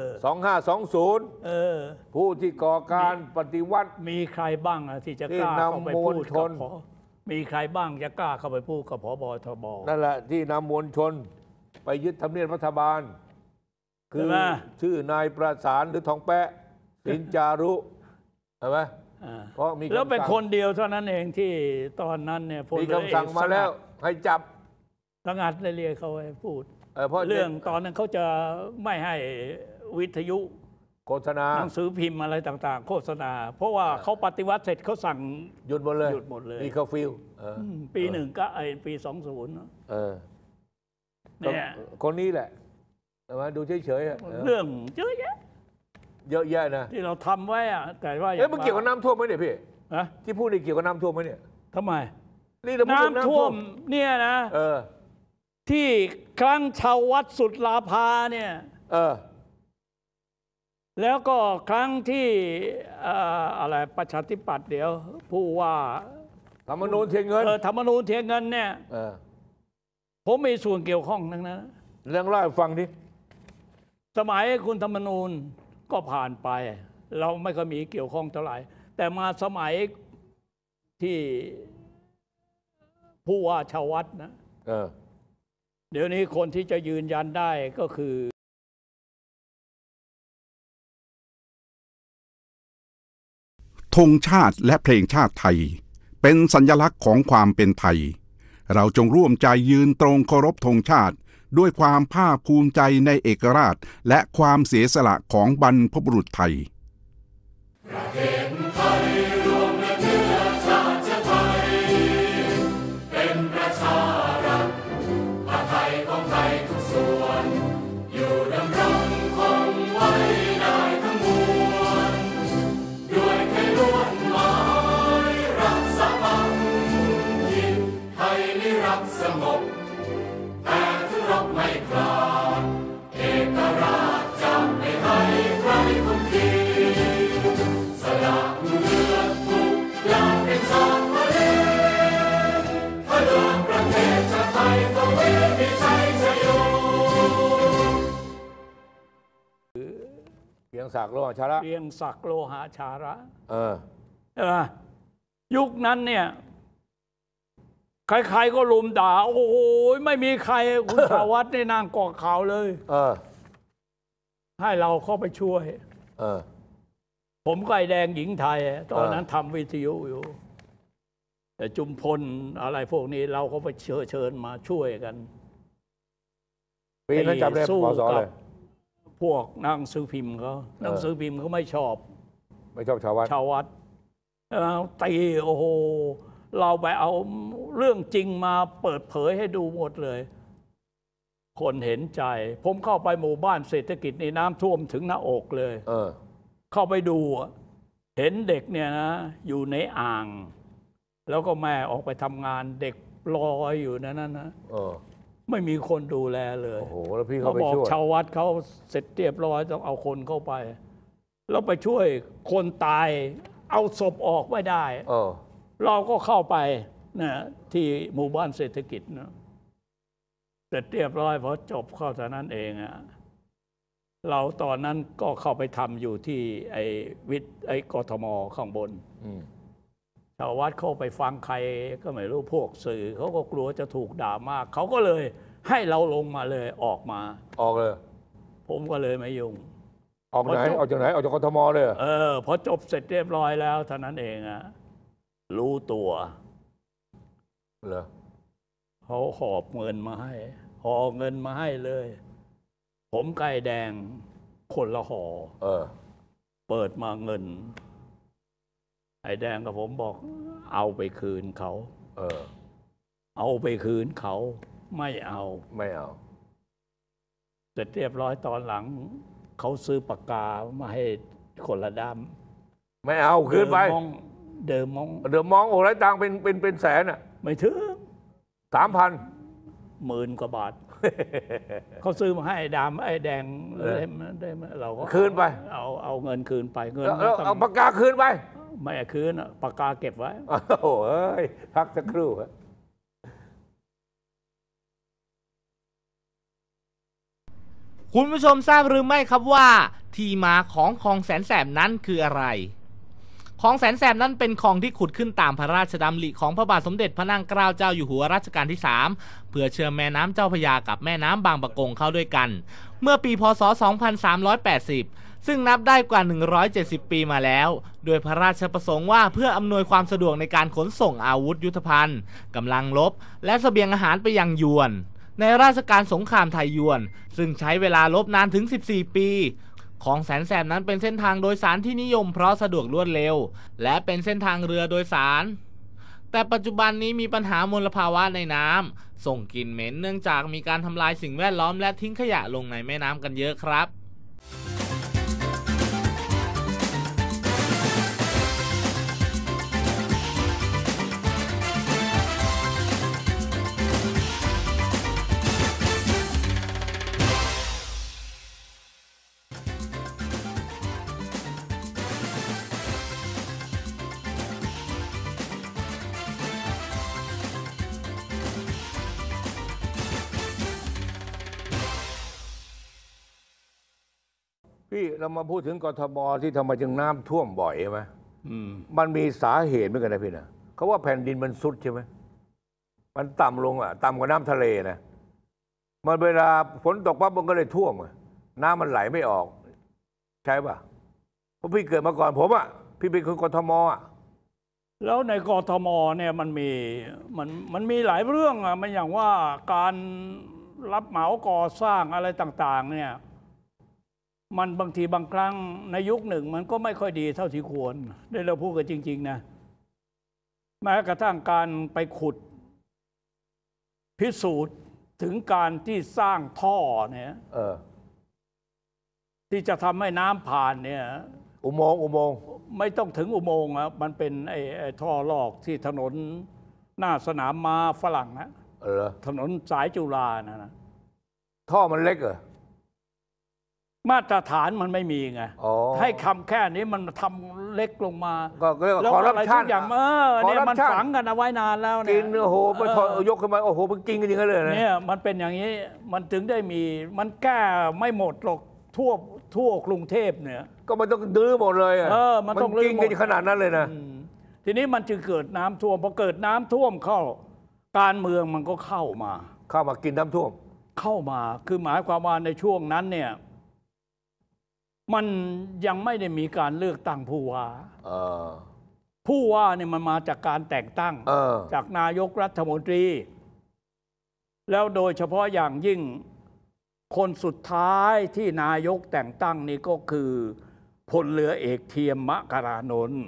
2520เออ ผู้ที่ก่อการปฏิวัติมีใครบ้างที่จะกล้าเข้าไปพูดกับมีใครบ้างจะกล้าเข้าไปพูดกับพบทบ นั่นแหละ ที่นำมวลชน ไปยึดทำเนียบรัฐบาล คือ ชื่อนายประสานหรือทองแปะ สินจารุ ใช่ไหมเพราะมีแล้วเป็นคนเดียว เท่านั้นเองที่ตอนนั้นเนี่ยพลมีคำสั่งมาแล้วให้จับ สงัดเลเรียกเขาไปพูดเพราะเรื่องตอนนั้นเขาจะไม่ให้วิทยุ โฆษณาหนังสือพิมพ์อะไรต่างๆ โฆษณา เพราะว่าเขาปฏิวัติเสร็จเขาสั่งหยุดหมดเลยหยุดหมดเลย มีเคอร์ฟิวปีหนึ่งก็ไอปีสองศูนย์เนี่ยคนนี้แหละเมาดูเฉยๆเเรื่องเยอะแยะเยอะแยะนะที่เราทำไว้อะแต่ว่าเอ๊ะมันเกี่ยวกับน้ำท่วมไหมเนี่ยพี่ะที่พูดนี่เกี่ยวกับน้ำท่วมไหมเนี่ยทำไมนี่เรงน้ำาท่วม เนี่ยนะเออที่ครั้งชาววัดสุดลาภาเนี่ย เออ แล้วก็ครั้งที่ออะไรประชาธิปัตย์เดี๋ยวผู้ว่า ธรรมนูญเทเงินเออธรรมนูญเทียงเงินเนี่ยเออผมมีส่วนเกี่ยวข้องทั้งนั้นเรื่องเล่าให้ฟังดิสมัยคุณธรรมนูญก็ผ่านไป เราไม่คยมีเกี่ยวข้องเท่าไหร่ แต่มาสมัยที่ผู้ว่าชาววัดนะเออเดี๋ยวนี้คนที่จะยืนยันได้ก็คือธงชาติและเพลงชาติไทยเป็นสัญลักษณ์ของความเป็นไทย เราจงร่วมใจยืนตรงเคารพธงชาติด้วยความภาคภูมิใจในเอกราชและความเสียสละของบรรพบุรุษไทยยงศักดิ์โลหะชาระเรียงศักดิ์โลหะชาระ เออเออยุคนั้นเนี่ย ใครๆก็ลุมด่า โอ้โหไม่มีใครคุณสาวัตในนางกอกขาวเลย เออ ให้เราเข้าไปช่วย เออ ผมไก่แดงหญิงไทย ตอนนั้นทำวิทยุอยู่ แต่จุมพลอะไรพวกนี้เราก็ไปเชิญมาช่วยกัน ปีนั้นจำได้พศอะไรพวกนังซื้อพิมพ์เขานังซื้อพิมพ์เขาไม่ชอบ ไม่ชอบชาววัด ชาววัดตีโอ้โห เราไปเอาเรื่องจริงมาเปิดเผยให้ดูหมดเลย คนเห็นใจ ผมเข้าไปหมู่บ้านเศรษฐกิจในน้ำท่วมถึงหน้าอกเลยเเข้าไปดู เห็นเด็กเนี่ยนะ อยู่ในอ่าง แล้วก็แม่ออกไปทำงานเด็กลอยอยู่นั้นนะไม่มีคนดูแลเลย โอ้โหแล้วพี่เขาไปช่วยชาววัดเขาเสร็จเรียบร้อยต้องเอาคนเข้าไป แล้วไปช่วยคนตาย เอาศพออกไม่ได้ เออ เราก็เข้าไปนะที่หมู่บ้านเศรษฐกิจนะ เสร็จเรียบร้อยพอจบเข้าเท่านั้นเองอะเราตอนนั้นก็เข้าไปทำอยู่ที่ไอ้วิทย์ ไอ้กทมข้างบน อืาววัดเข้าไปฟังใครก็ไม่รู้พวกสื่อเขาก็กลัวจะถูกด่ามากเขาก็เลยให้เราลงมาเลย ออกมา ออกเลยผมก็เลยไม่ยุ่งออกไหนออกจากไหนออกจากกทมเลยเออพอจบเสร็จเรียบร้อยแล้วเท่านั้นเองอะรู้ตัวเหรอเขาหอบเงินมาให้ หอเงินมาให้เลย ผมไก่แดง คนละหอ เออเปิดมาเงินไอ้แดงกับผมบอกเอาไปคืนเขา เออ เอาไปคืนเขา ไม่เอา ไม่เอาเสร็จเรียบร้อยตอนหลังเขาซื้อปากกามาให้คนละด้าม ไม่เอาคืนไป เดิมมอง เดิมมองเดมองโอ้ไรตางเป็นเป็นเป็นแสนอ่ะไม่ถึงสามพันหมื่นกว่าบาท เขาซื้อมาให้ดามไอ้แดงเได้ไหมด้เราก็คืนไป เอาเอาเงินคืนไป เงิน เอาปากกาคืนไปไม่คืนปากกาเก็บไว้ โอ้โหยพักสักครู่ คุณผู้ชมทราบหรือไม่ครับว่า ที่มาของคลองแสนแสบนั้นคืออะไรคลองแสนแสบนั้นเป็นคลองที่ขุดขึ้นตามพระราชดำริของพระบาทสมเด็จพระนั่งเกล้าเจ้าอยู่หัวรัชกาลที่ 3 เพื่อเชื่อมแม่น้ำเจ้าพระยากับแม่น้ำบางปะกงเข้าด้วยกัน เมื่อปีพศ 2380ซึ่งนับได้กว่า 170 ปีมาแล้ว โดยพระราชประสงค์ว่าเพื่ออำนวยความสะดวกในการขนส่งอาวุธยุทธภัณฑ์ กำลังลบ และสเสบียงอาหารไปยังยวน ในราชการสงครามไทยยวน ซึ่งใช้เวลาลบนานถึง 14 ปี ของแสนแสบนั้นเป็นเส้นทางโดยสารที่นิยมเพราะสะดวกรวดเร็ว และเป็นเส้นทางเรือโดยสาร แต่ปัจจุบันนี้มีปัญหามลภาวะในน้ำส่งกลิ่นเหม็นเนื่องจากมีการทำลายสิ่งแวดล้อมและทิ้งขยะลงในแม่น้ำกันเยอะครับเรามาพูดถึงกทมที่ทำไมจึงน้ำท่วมบ่อยใช่ไหมมันมีสาเหตุเหมือนกันนะพี่นะ เขาว่าแผ่นดินมันซุดใช่ไหมมันต่ำลงอ่ะต่ำกว่าน้ำทะเลนะมันเวลาฝนตกปั๊บมันก็เลยท่วมอะน้ำมันไหลไม่ออก ใช่ป่ะเพราะพี่เกิดมาก่อนผมอ่ะพี่เป็นคนกทมอ่ะแล้วในกทมเนี่ยมันมี มันมันมีหลายเรื่องอะมันอย่างว่าการรับเหมาก่อสร้างอะไรต่าง ๆเนี่ยมันบางทีบางครั้งในยุคหนึ่งมันก็ไม่ค่อยดีเท่าที่ควร ได้เราพูดกันจริง ๆนะแม้กระทั่งการไปขุด พิสูจน์ถึงการที่สร้างท่อเนี่ยออที่จะทำให้น้ำผ่านเนี่ยอุโมงค์อุโมงค์ไม่ต้องถึงอุโมงค์อะมันเป็นไอ้ไอ้ท่อลอกที่ถนนหน้าสนามม้าฝรั่งนะออถนนสายจุฬานะนะท่อมันเล็กเหรอมาตรฐานมันไม่มีไงให้คำแค่นี้มันทำเล็กลงมาก็เรียกว่าแล้วอรับะไรชัทุนกอย่างเออเนี่ยมันฝังกัน เอาไว้นานแล้วเยกินโอ้โหไปยกขึ้นมาโอ้โหมันกินกันอย่างนั้นเลยเนี่ยมันเป็นอย่างนี้มันถึงได้มีมันแก้ไม่หมดหรอกทั่วทั่วกรุงเทพเนี่ย ก็มันต้องดื้อหมดเลยเออมันต้องรกินกันขนาดนั้นเลยนะทีนี้มันจึงเกิดน้ำท่วมพอเกิดน้ำท่วมเข้าการเมืองมันก็เข้ามา เข้ามา กินน้ำท่วมเข้ามา คือหมายความว่าในช่วงนั้นเนี่ยมันยังไม่ได้มีการเลือกตั้งผู้ว่าผู้ว่าเนี่ยมันมาจากการแต่งตั้งจากนายกรัฐมนตรี แล้วโดยเฉพาะอย่างยิ่ง คนสุดท้ายที่นายกแต่งตั้งนี่ก็คือพลเรือเอกเทียมมะการานนท์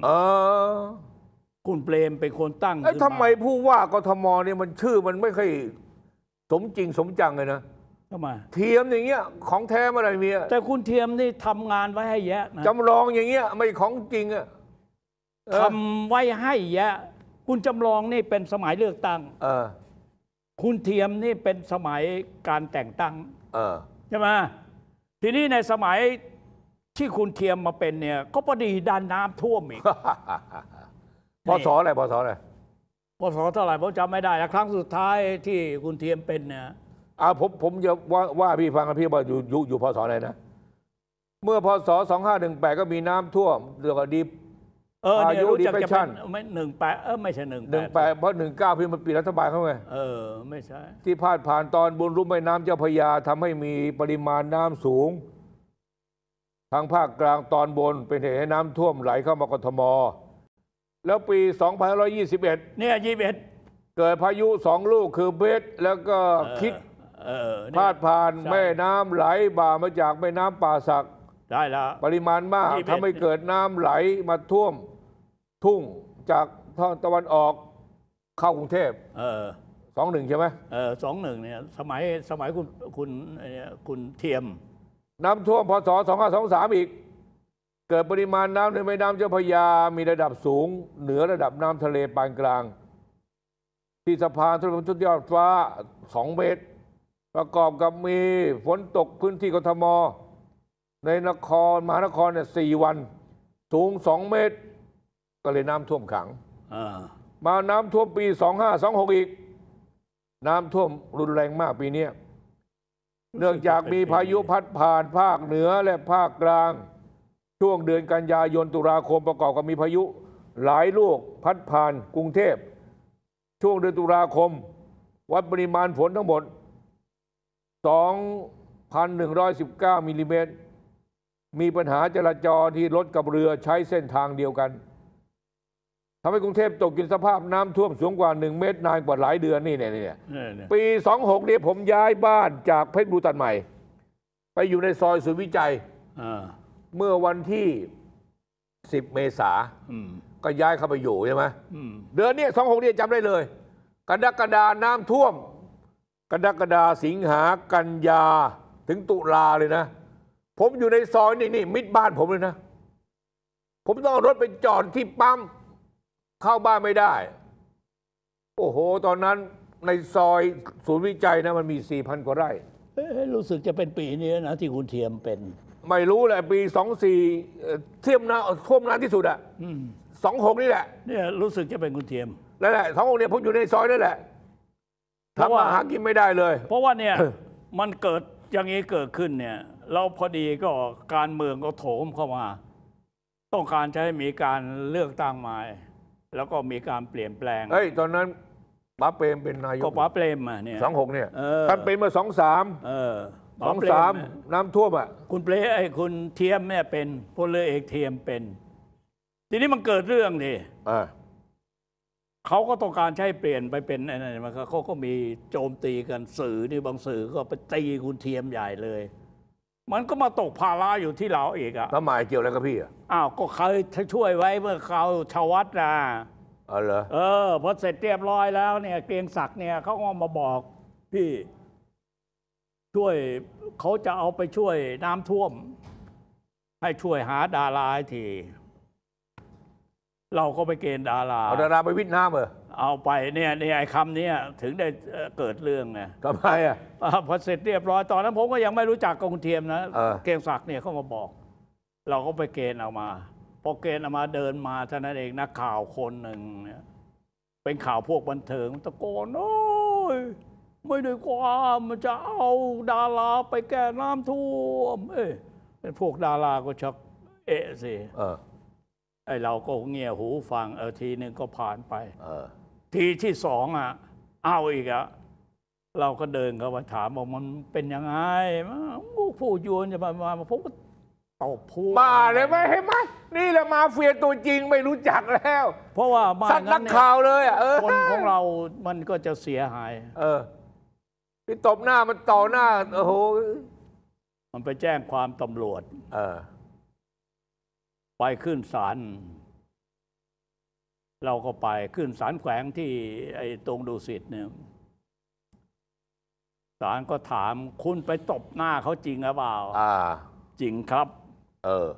คุณเปรมเป็นคนตั้งไอ้ทำไมไมผู้ว่ากทมเนี่ยมันชื่อมันไม่ค่อยสมจริงสมจังเลยนะเมาเทียมอย่างเงี้ย ของแท้อมไรรมีอะแต่คุณเทียมนี่ทำงานไว้ให้แยะนะจำลองอย่างเงี้ย ไม่ของจริงอะทำไว้ให้แยะคุณจำลองนี่เป็นสมัยเลือกตั้ง เออ คุณเทียมนี่เป็นสมัยการแต่งตั้ง เออใช่ไหมทีนี้ในสมัยที่คุณเทียมมาเป็นเนี่ย ก็พอดีดันน้ำท่วมอีกพศอะไรพศอะไรพศเท่าไหร่ผมจำไม่ได้แล้ว ครั้งสุดท้ายที่คุณเทียมเป็นเนี่ยอ่าผมผมจะว่าว่าพี่ฟังนะพี่บอกอยู่อยู่อยู่พศอะไรนะ เมื่อพศสองห้าหนึ่งแปดก็มีน้ำท่วมเรื่องดี เออเนี่ยอายุรู้จักจะเป็นไม่หนึ่งแปดเออไม่ใช่หนึ่งหนึ่งแปดเพราะหนึ่งเก้าพี่มันปีรัฐบาลเข้าไงเออไม่ใช่ ที่พาดผ่านตอนบนรุ่มแม่น้ำเจ้าพระยาทำให้มีปริมาณน้ำสูง ทางภาคกลางตอนบนเป็นเหตุให้น้ำท่วมไหลเข้ามากทมแล้วปี2521เนี่ยยี่สิบเอ็ดเกิดพายุสองลูกคือเบสแล้วก็คิดพาดผ่านแม่น้ำไหลบ่ามาจากแม่น้ำป่าสักได้แล้วปริมาณมากทำเให้เกิดน้ำไหลมาท่วมทุ่งจากทางตะวันออกเข้ากรุงเทพเออสองหนึ่งใช่ไหมเออสองหนึ่งเนี่ยสมัยสมัยคุณคุณเคุณเทียม น้ำท่วมพศสองห้าสองสามอีก เกิดปริมาณน้ำในแม่น้ำเจ้าพระยา มีระดับสูง เหนือระดับน้ำทะเลปานกลาง ที่สะพานทุนทุดยอดฟ้าสองเมตรประกอบกับมีฝนตกพื้นที่กทมในนครมหานครเนี่ยสี่วันสูงสองเมตร ก็เลยน้ำท่วมขังมาน้ำท่วมปีสองห้าสองหกอีก น้ำท่วมรุนแรงมากปีนี้เนื่องจากมีพายุพัดผ่าน ภาคเหนือและภาคกลาง ช่วงเดือนกันยายนตุลาคมประกอบกับมีพายุหลายลูกพัดผ่านกรุงเทพ ช่วงเดือนตุลาคม วัดปริมาณฝนทั้งหมด2,119มิลลิเมตร มีปัญหาจราจรที่รถกับเรือใช้เส้นทางเดียวกันทำให้กรุงเทพตกกินสภาพน้ำท่วมสูงกว่า1เมตรนานกว่าหลายเดือนนี่เนี่ยเนี่ยปี 26เนี่ยผมย้ายบ้านจากเพชรบูตัดใหม่ ไปอยู่ในซอยศูนย์วิจัยเมื่อวันที่ 10 เมษาก็ย้ายเข้าไปอยู่ใช่ไหมเดือนนี้สองหกเนี่ยจำได้เลยกันดักกระดาน้ำท่วมกรกฎาสิงหากันยาถึงตุลาเลยนะ ผมอยู่ในซอยนี่นี่มิดบ้านผมเลยนะ ผมต้องรถไปจอดที่ปั๊ม เข้าบ้านไม่ได้ โอ้โหตอนนั้นในซอยศูนย์วิจัยนะมันมี 4,000 กว่าไร่เรู้สึกจะเป็นปีนี้นะ ที่คุณเทียมเป็น ไม่รู้แหละ ปี24เทียมนะท่วมนานที่สุดอะสองหกนี่แหละ เนี่ย รู้สึกจะเป็นคุณเทียมนั่นแหละสองหกเนี่ย ผมอยู่ในซอยนั่นแหละทำมาหากินไม่ได้เลย เพราะว่าเนี่ยมันเกิดอย่างนี้เกิดขึ้นเนี่ย เราพอดีก็การเมืองก็โถมเข้ามา ต้องการจะให้มีการเลือกตั้งใหม่แล้วก็มีการเปลี่ยนแปลงเฮ้ยตอนนั้นป้าเปรมเป็นนายกป้าเปรมอ่ะเนี่ยสองหกเนี่ยท่านเป็นมาสองสามสองสามน้ำท่วมอ่ะคุณเปรมไอ้คุณเทียมเนี่ยเป็นพลเรือเอกเทียมเป็น ทีนี้มันเกิดเรื่องดิเขาก็ต้องการใช้เปลี่ยนไปเป็นอะไรมัเขาก็มีโจมตีกันสื่อนี่บางสื่อก็ไปตีคุณเทียมใหญ่เลย มันก็มาตกภาระอยู่ที่เราอีกอะแล้วหมายเกี่ยวอะไรกับพี่อะอ้าวก็เคยช่วยไว้เมื่อเขาชาววัดนะเออเหรอเออพอเสร็จเรียบร้อยแล้วเนี่ยเกรียงศักดิ์เนี่ยเขาก็มาบอก พี่ ช่วยเขาจะเอาไปช่วยน้ำท่วมให้ช่วยหาดาราทีเราก็ไปเกณฑ์ดารา เอาดาราไปวิดนาำเหรอเอาไปเนี่ยเนี่ยไอ้คำนี้ถึงได้เกิดเรื่องไงทำไมอ่ะอ่พอเสร็จเรียบร้อยตอนนั้นผมก็ยังไม่รู้จักกองเทียมนะเเกรียงศักดิ์เนี่ยเขามาบอก เราก็ไปเกณฑ์เอามาพอเกณฑ์เอามาเดินมาเท่านั้นเองนักข่าวคนหนึ่งเนี่ยเป็นข่าวพวกบันเทิงตะโกนโอ้ยไม่ได้ความมันจะเอาดาราไปแก้น้ำท่วมเอ้ยเป็นพวกดาราก็ชักเอะสิไอ้เราก็เงี่ยหูฟัง เออทีหนึ่งก็ผ่านไป เออ ทีที่สองอ่ะ เอาอีกอ่ะเราก็เดินเข้ามาถามบอกมันเป็นยังไงมูนู้ยวนจะมามามพบก็ตบพูดบ้าเลยไหมเห็นไหมนี่แหละมาเฟียตัวจริงไม่รู้จักแล้ว เพราะว่าสัตว์นักข่าวเลยเออคนของเรามันก็จะเสียหาย เออที่ตบหน้ามันต่อหน้าโอ้โหมันไปแจ้งความตำรวจ เออไปขึ้นศาลเราก็ไปขึ้นศาลแขวงที่ ไอ้ตรงดูสิตเนี่ยศาลก็ถามคุณไปตบหน้าเขาจริงหรือเปล่าอ่า จริงครับ เออ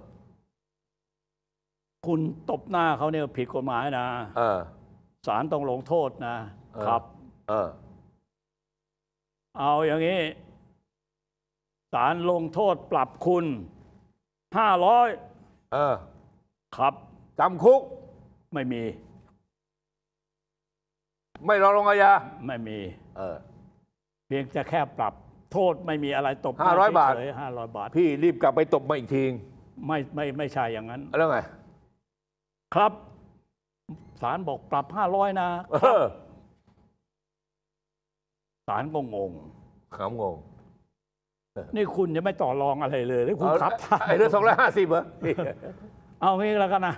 คุณตบหน้าเขาเนี่ยผิดกฎหมายนะเออศาลต้องลงโทษนะครับ เออ เอาอย่างนี้ศาลลงโทษปรับคุณห้าร้อยเออครับ จำคุกไม่มี ไม่รอลงอาญาไม่มี เออ เพียงจะแค่ปรับ โทษไม่มีอะไรตบห้าร้อยบาทห้าร้อยบาท พี่รีบกลับไปตบมาอีกทีไม่ไม่ไม่ใช่อย่างนั้น แล้วไง ครับ ศาลบอกปรับห้าร้อยนะศาลก็งงขำงงนี่คุณจะไม่ต่อรองอะไรเลยแล้วคุณขับท่ายไอ้เรื่องสองร้อยห้าสิบเหรอ เอางี้แล้วกันนะ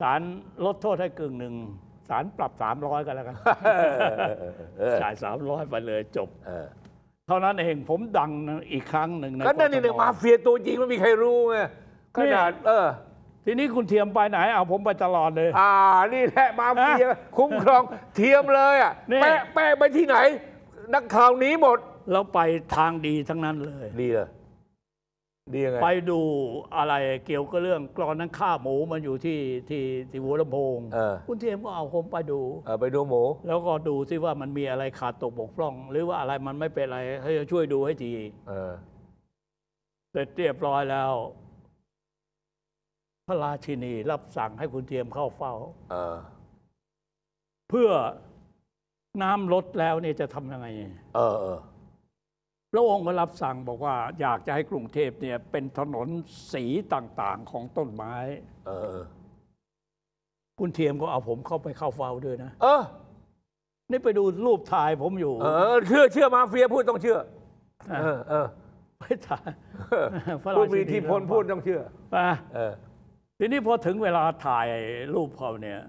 ศาลลดโทษให้กึ่งหนึ่งศาลปรับสามร้อยกันแล้วกันจ่ายสามร้อยไปเลยจบ เท่านั้นเองผมดังอีกครั้งหนึ่งนะก็นั่นนี่น่มาเฟียตัวจริงไม่มีใครรู้ไงขนาดเออ ทีนี้คุณเทียมไปไหน เอาผมไปตลอดเลย อ่า นี่แหละมาเฟียคุ้มครองเทียมเลยอ่ะแปะแปะไปที่ไหนนักข่าวนี้หมดแล้วไปทางดีทั้งนั้นเลย ดีเลยดียังไง ไปดูอะไรเกี่ยวกับเรื่องกรอนนั้นฆ่าหมูมันอยู่ที่ที่ที่หัวลำโพงคุณเทียมก็เอาผมไปดูไปดูหมูแล้วก็ดูซิว่ามันมีอะไรขาดตกบกพร่อง หรือว่าอะไรมันไม่เป็นอะไร ให้ช่วยดูให้ทีเสร็จเรียบร้อยแล้ว พระราชินี รับสั่งให้คุณเทียมเข้าเฝ้าเพื่อน้ำลดแล้วเนี่ยจะทำยังไงเออเออพระองค์ก็รับสั่งบอกว่า อยากจะให้กรุงเทพเนี่ย เป็นถนนสีต่างๆ ของต้นไม้เออคุณเทียมก็เอาผมเข้าไปเข้าเฝ้าด้วยนะเออ นี่ไปดูรูปถ่ายผมอยู่ เออเชื่อเชื่อมาเฟียพูดต้องเชื่อ เออเออไม่ถ่ายผู้มีที่พลพูดต้องเชื่อปเออทีนี้พอถึงเวลาถ่ายรูปเขาเนี่ย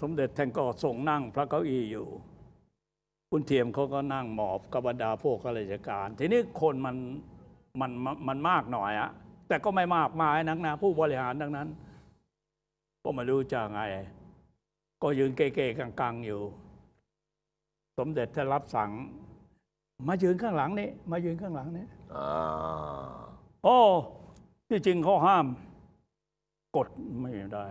สมเด็จแทงก็ส่งนั่ง พระเก้าอี้อยู่คุณเทียมเขาก็นั่งหมอบกบดาพวกข้าราชการ ทีนี้คนมันมันมันมากหน่อยอะ แต่ก็ไม่มากมายนักนะผู้บริหารดังนั้น ก็ไม่รู้จะไง ก็ยืนเก๊ๆกังๆ อยู่ สมเด็จท่านรับสั่ง มายืนข้างหลังนี่มายืนข้างหลังนี่โอ้ที่จริงเขาห้าม กดไม่ได้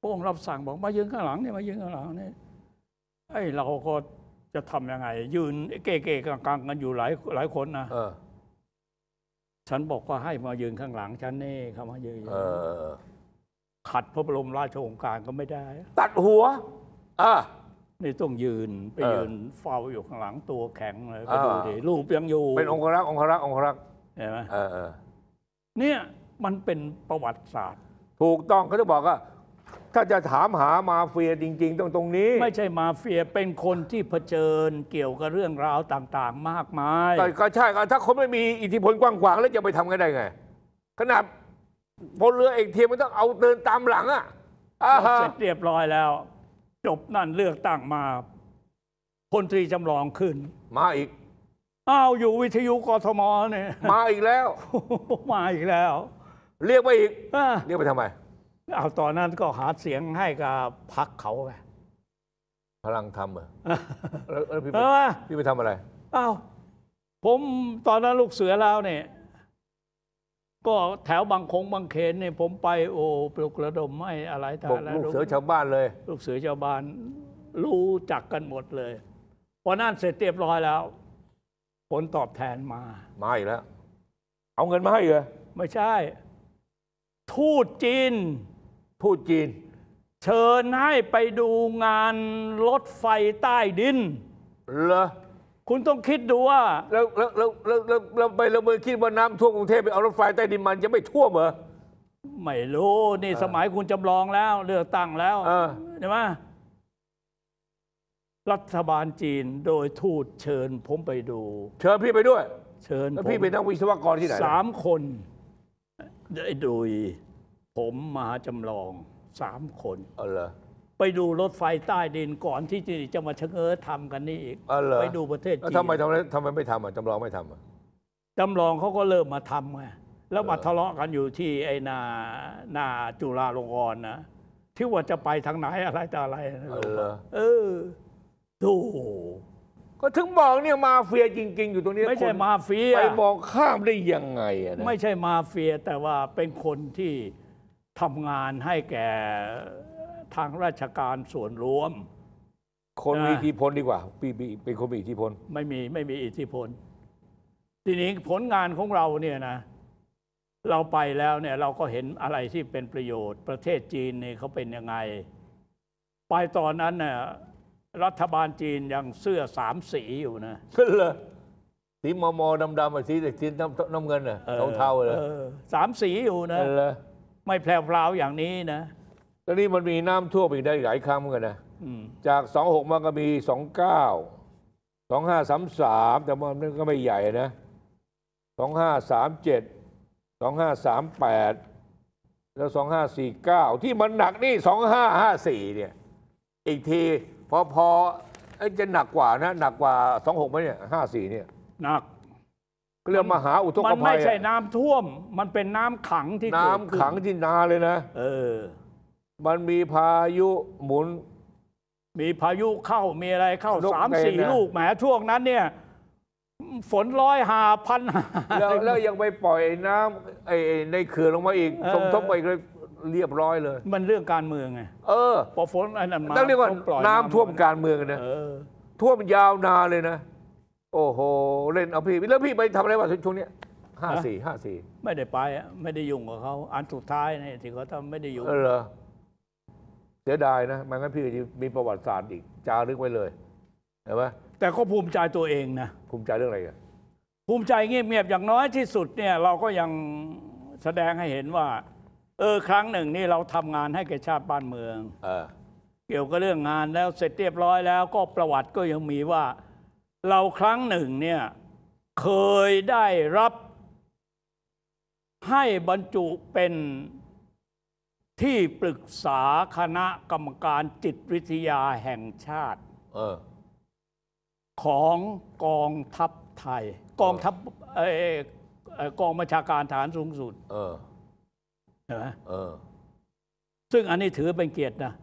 พระองค์รับสั่งบอกมายืนข้างหลัง นี่มายืนข้างหลังนี่ ไอ้เราก็จะทำยังไง ยืนเก๊ๆกลางๆ กันอยู่หลายหลายคนนะฉันบอกว่าให้มายืนข้างหลังฉันนี่เขามายืนขัดพระบรมราชโองการก็ไม่ได้ ตัดหัวอนี่ต้องยืน ไปยืนเฝ้าอยู่ข้างหลังตัวแข็งเลยกปดูดิรูปยังอยู่ เป็นองครักษ์องครักษ์องครักษ์เห็นไหมเเนี่ย มันเป็นประวัติศาสตร์ ถูกต้องเขาจะบอกว่าถ้าจะถามหามาเฟียจริง ๆตรงตรงนี้ ไม่ใช่มาเฟียเป็นคนที่เผชิญเกี่ยวกับเรื่องราวต่าง ๆ มากมายแต่ก็ใช่ถ้าคนไม่มีอิทธิพลกว้างๆแล้วจะไปทำกันได้ไงขนาดพลเรือเอกเทียมมันต้องเอาเดินตามหลังอ่ะเสร็จเรียบร้อยแล้ว จบนั่นเลือกตั้งมาพลตรีจำลองขึ้น มาอีกอ้าวอยู่วิทยุกทมเนี่ย มาอีกแล้วมาอีกแล้ว เรียกไปอีกเรียกไปทำไมเอาตอนนั้นก็หาเสียงให้กับพักเขาไงพลังทำเหรอแล้วแล้วพี่ไปพี่ไปทำอะไรอ้าวผมตอนนั้นลูกเสือแล้วเนี่ยก็แถวบางคงบางเขนเนี่ยผมไปโอ้ปลุกระดมไม่อะไรต่าบอกงลูกเสือชาวบ้านเลย ลูกเสือชาวบ้าน รู้จักกันหมดเลยพอนั่นเสร็จเรียบร้อยแล้วผลตอบแทนมามาอีกแล้วเอาเงินมาให้เหรอไม่ใช่ ทูตจีนพูดจีน เชิญให้ไปดูงานรถไฟใต้ดิน เหรอ คุณต้องคิดดูว่า แล้วแล้วแล้วแล้วแล้วไปละเมอคิดว่าน้ำท่วมกรุงเทพไปเอารถไฟใต้ดินมันจะไม่ท่วมเหรอ ไม่รู้นี่สมัยคุณจำลองแล้วเลือกตั้งแล้วเห็ใช่ไหมรัฐบาลจีนโดยทูตเชิญผมไปดู เชิญพี่ไปด้วย เชิญแล้วพี่เป็นนักวิศวกรที่ไหนสามคนได้ดูผมมาจำลองสามคนอ๋อเหรอไปดูรถไฟใต้ดินก่อนที่จะมาชะเง้อทำกันนี่อีกอ๋อเหรอไปดูประเทศจีนทำไมทำไมทำไมไม่ทำอ่ะจำลองไม่ทำอ่ะจำลองเขาก็เริ่มมาทำไงแล้วมาทะเลาะกันอยู่ที่ไอ้นานาจุฬาลงกรณ์นะที่ว่าจะไปทางไหนอะไรต่ออะไระเออเออดูก็ถึงบอกเนี่ยมาเฟียจริง ๆ อยู่ตรงนี้ ไม่ใช่มาเฟียไปมองข้ามได้ยังไงอ่ะะไม่ใช่มาเฟียแต่ว่าเป็นคนที่ทำงานให้แก่ทางราชการส่วนรวม คนมีอิทธิพลดีกว่าปีเป็นคนมีอิทธิพล ไม่มีไม่มีอิทธิพลทีนี้ผลงานของเราเนี่ยนะ เราไปแล้วเนี่ย เราก็เห็นอะไรที่เป็นประโยชน์ ประเทศจีนเนี่ยเขาเป็นยังไงไปตอนนั้นน่ะรัฐบาลจีนยังเสื้อสามสีอยู่นะเลยสีมอมอดำดำสีแต่สีน้ำน้ำเงินน่ะเองเทาเลยสามสีอยู่นะไม่แพร่พาวอย่างนี้นะ ตอนนี้มันมีน้ำท่วมอีกได้หลายครั้งเหมือนกันนะจากสองหกมันก็มีสองเก้าสองห้าสามสามแต่มันก็ไม่ใหญ่นะสองห้าสามเจ็ดสองห้าสามแปดแล้วสองห้าสี่เก้าที่มันหนักนี่สองห้าห้าสี่เนี่ย อีกทีพอพอจะหนักกว่านะ หนักกว่าสองหกไหมเนี่ยห้าสี่เนี่ยหนักเรียกมหาอุทกภัยมันไม่ใช่น้ำท่วม มันเป็นน้ำขังที่เกิดน้ำขขังที่นาเลยนะ เออ มันมีพายุหมุน มีพายุเข้า มีอะไรเข้าสามสี่ลูก แหมช่วงนั้นเนี่ย ฝนร้อยหาพันหาแล้วแล้วยังไปปล่อยน้ำไอ้ในเขื่อนลงมาอีกสมทบไปอีกเลยเรียบร้อยเลย มันเรื่องการเมืองไง เออพอฝนอันนั้นมาต้องเรียกว่า้ปล่อยน้ำท่วมการเมืองนะเออท่วมยาวนานเลยนะโอ้โหเล่นเอาพี่ แล้วพี่ไปทำอะไรวะช่วงนี้ห้าสี่ห้าสี่ไม่ได้ไปอะไม่ได้ยุ่งกับเขา อันสุดท้ายเนี่ยที่เขาทำไม่ได้ยุ่งเออเหรอเสียดายนะ มันก็พี่มีประวัติศาสตร์อีก จารึกไว้เลยเห็นไหมแต่เขาภูมิใจตัวเองนะ ภูมิใจเรื่องอะไรกันภูมิใจเงียบๆอย่างน้อยที่สุดเนี่ยเราก็ยังแสดงให้เห็นว่าเออครั้งหนึ่งนี่เราทำงานให้แก่ชาติบ้านเมืองเออเกี่ยวกับเรื่องงานแล้วเสร็จเรียบร้อยแล้ว ก็ประวัติก็ยังมีว่าเราครั้งหนึ่งเนี่ย เคยได้รับ ให้บรรจุเป็นที่ปรึกษาคณะกรรมการจิตวิทยาแห่งชาติออของกองทัพไทย กองทัพกองบัญชาการฐานสูงสุด เออใช่ไหมซึ่งอันนี้ถือเป็นเกียรตินะ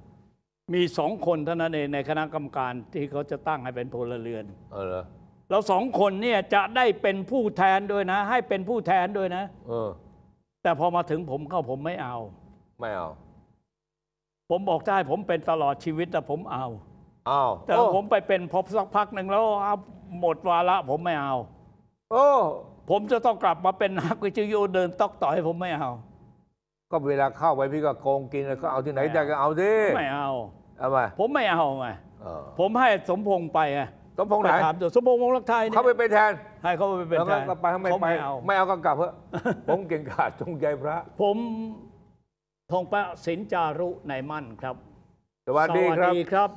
มีสองคนเท่านั้นเองในคณะกรรมการที่เขาจะตั้งให้เป็นพลเรือนเออเหรอเราสองคนเนี่ยจะได้เป็นผู้แทนด้วยนะ ให้เป็นผู้แทนด้วยนะเออ แต่พอมาถึงผมเข้าผมไม่เอา ไม่เอา ผมบอกได้ผมเป็นตลอดชีวิตแต่ผมเอาเอาแต่ผมไปเป็นพบสักพักหนึ่งแล้วหมดวาระผมไม่เอาโอ้ผมจะต้องกลับมาเป็นนักวิทยุเดินตอกต่อยผมไม่เอาก็เวลาเข้าไปพี่ก็โกงกินก็เอาที่ไหนได้ก็เอาดิไม่เอาเอาไปผมไม่เอาไงผมให้สมพงษ์ไปไงสมพงษ์ไหนถามสมพงษ์วงรักไทยเขาไปเป็นแทน ให้เขาไปเป็นแทนไปทำไมไไปไม่เอาก็กลับเถอะผมเก่งกาตรงใจพระ ผมทองประสินจารุ ในมั่นครับสวัสดีครับ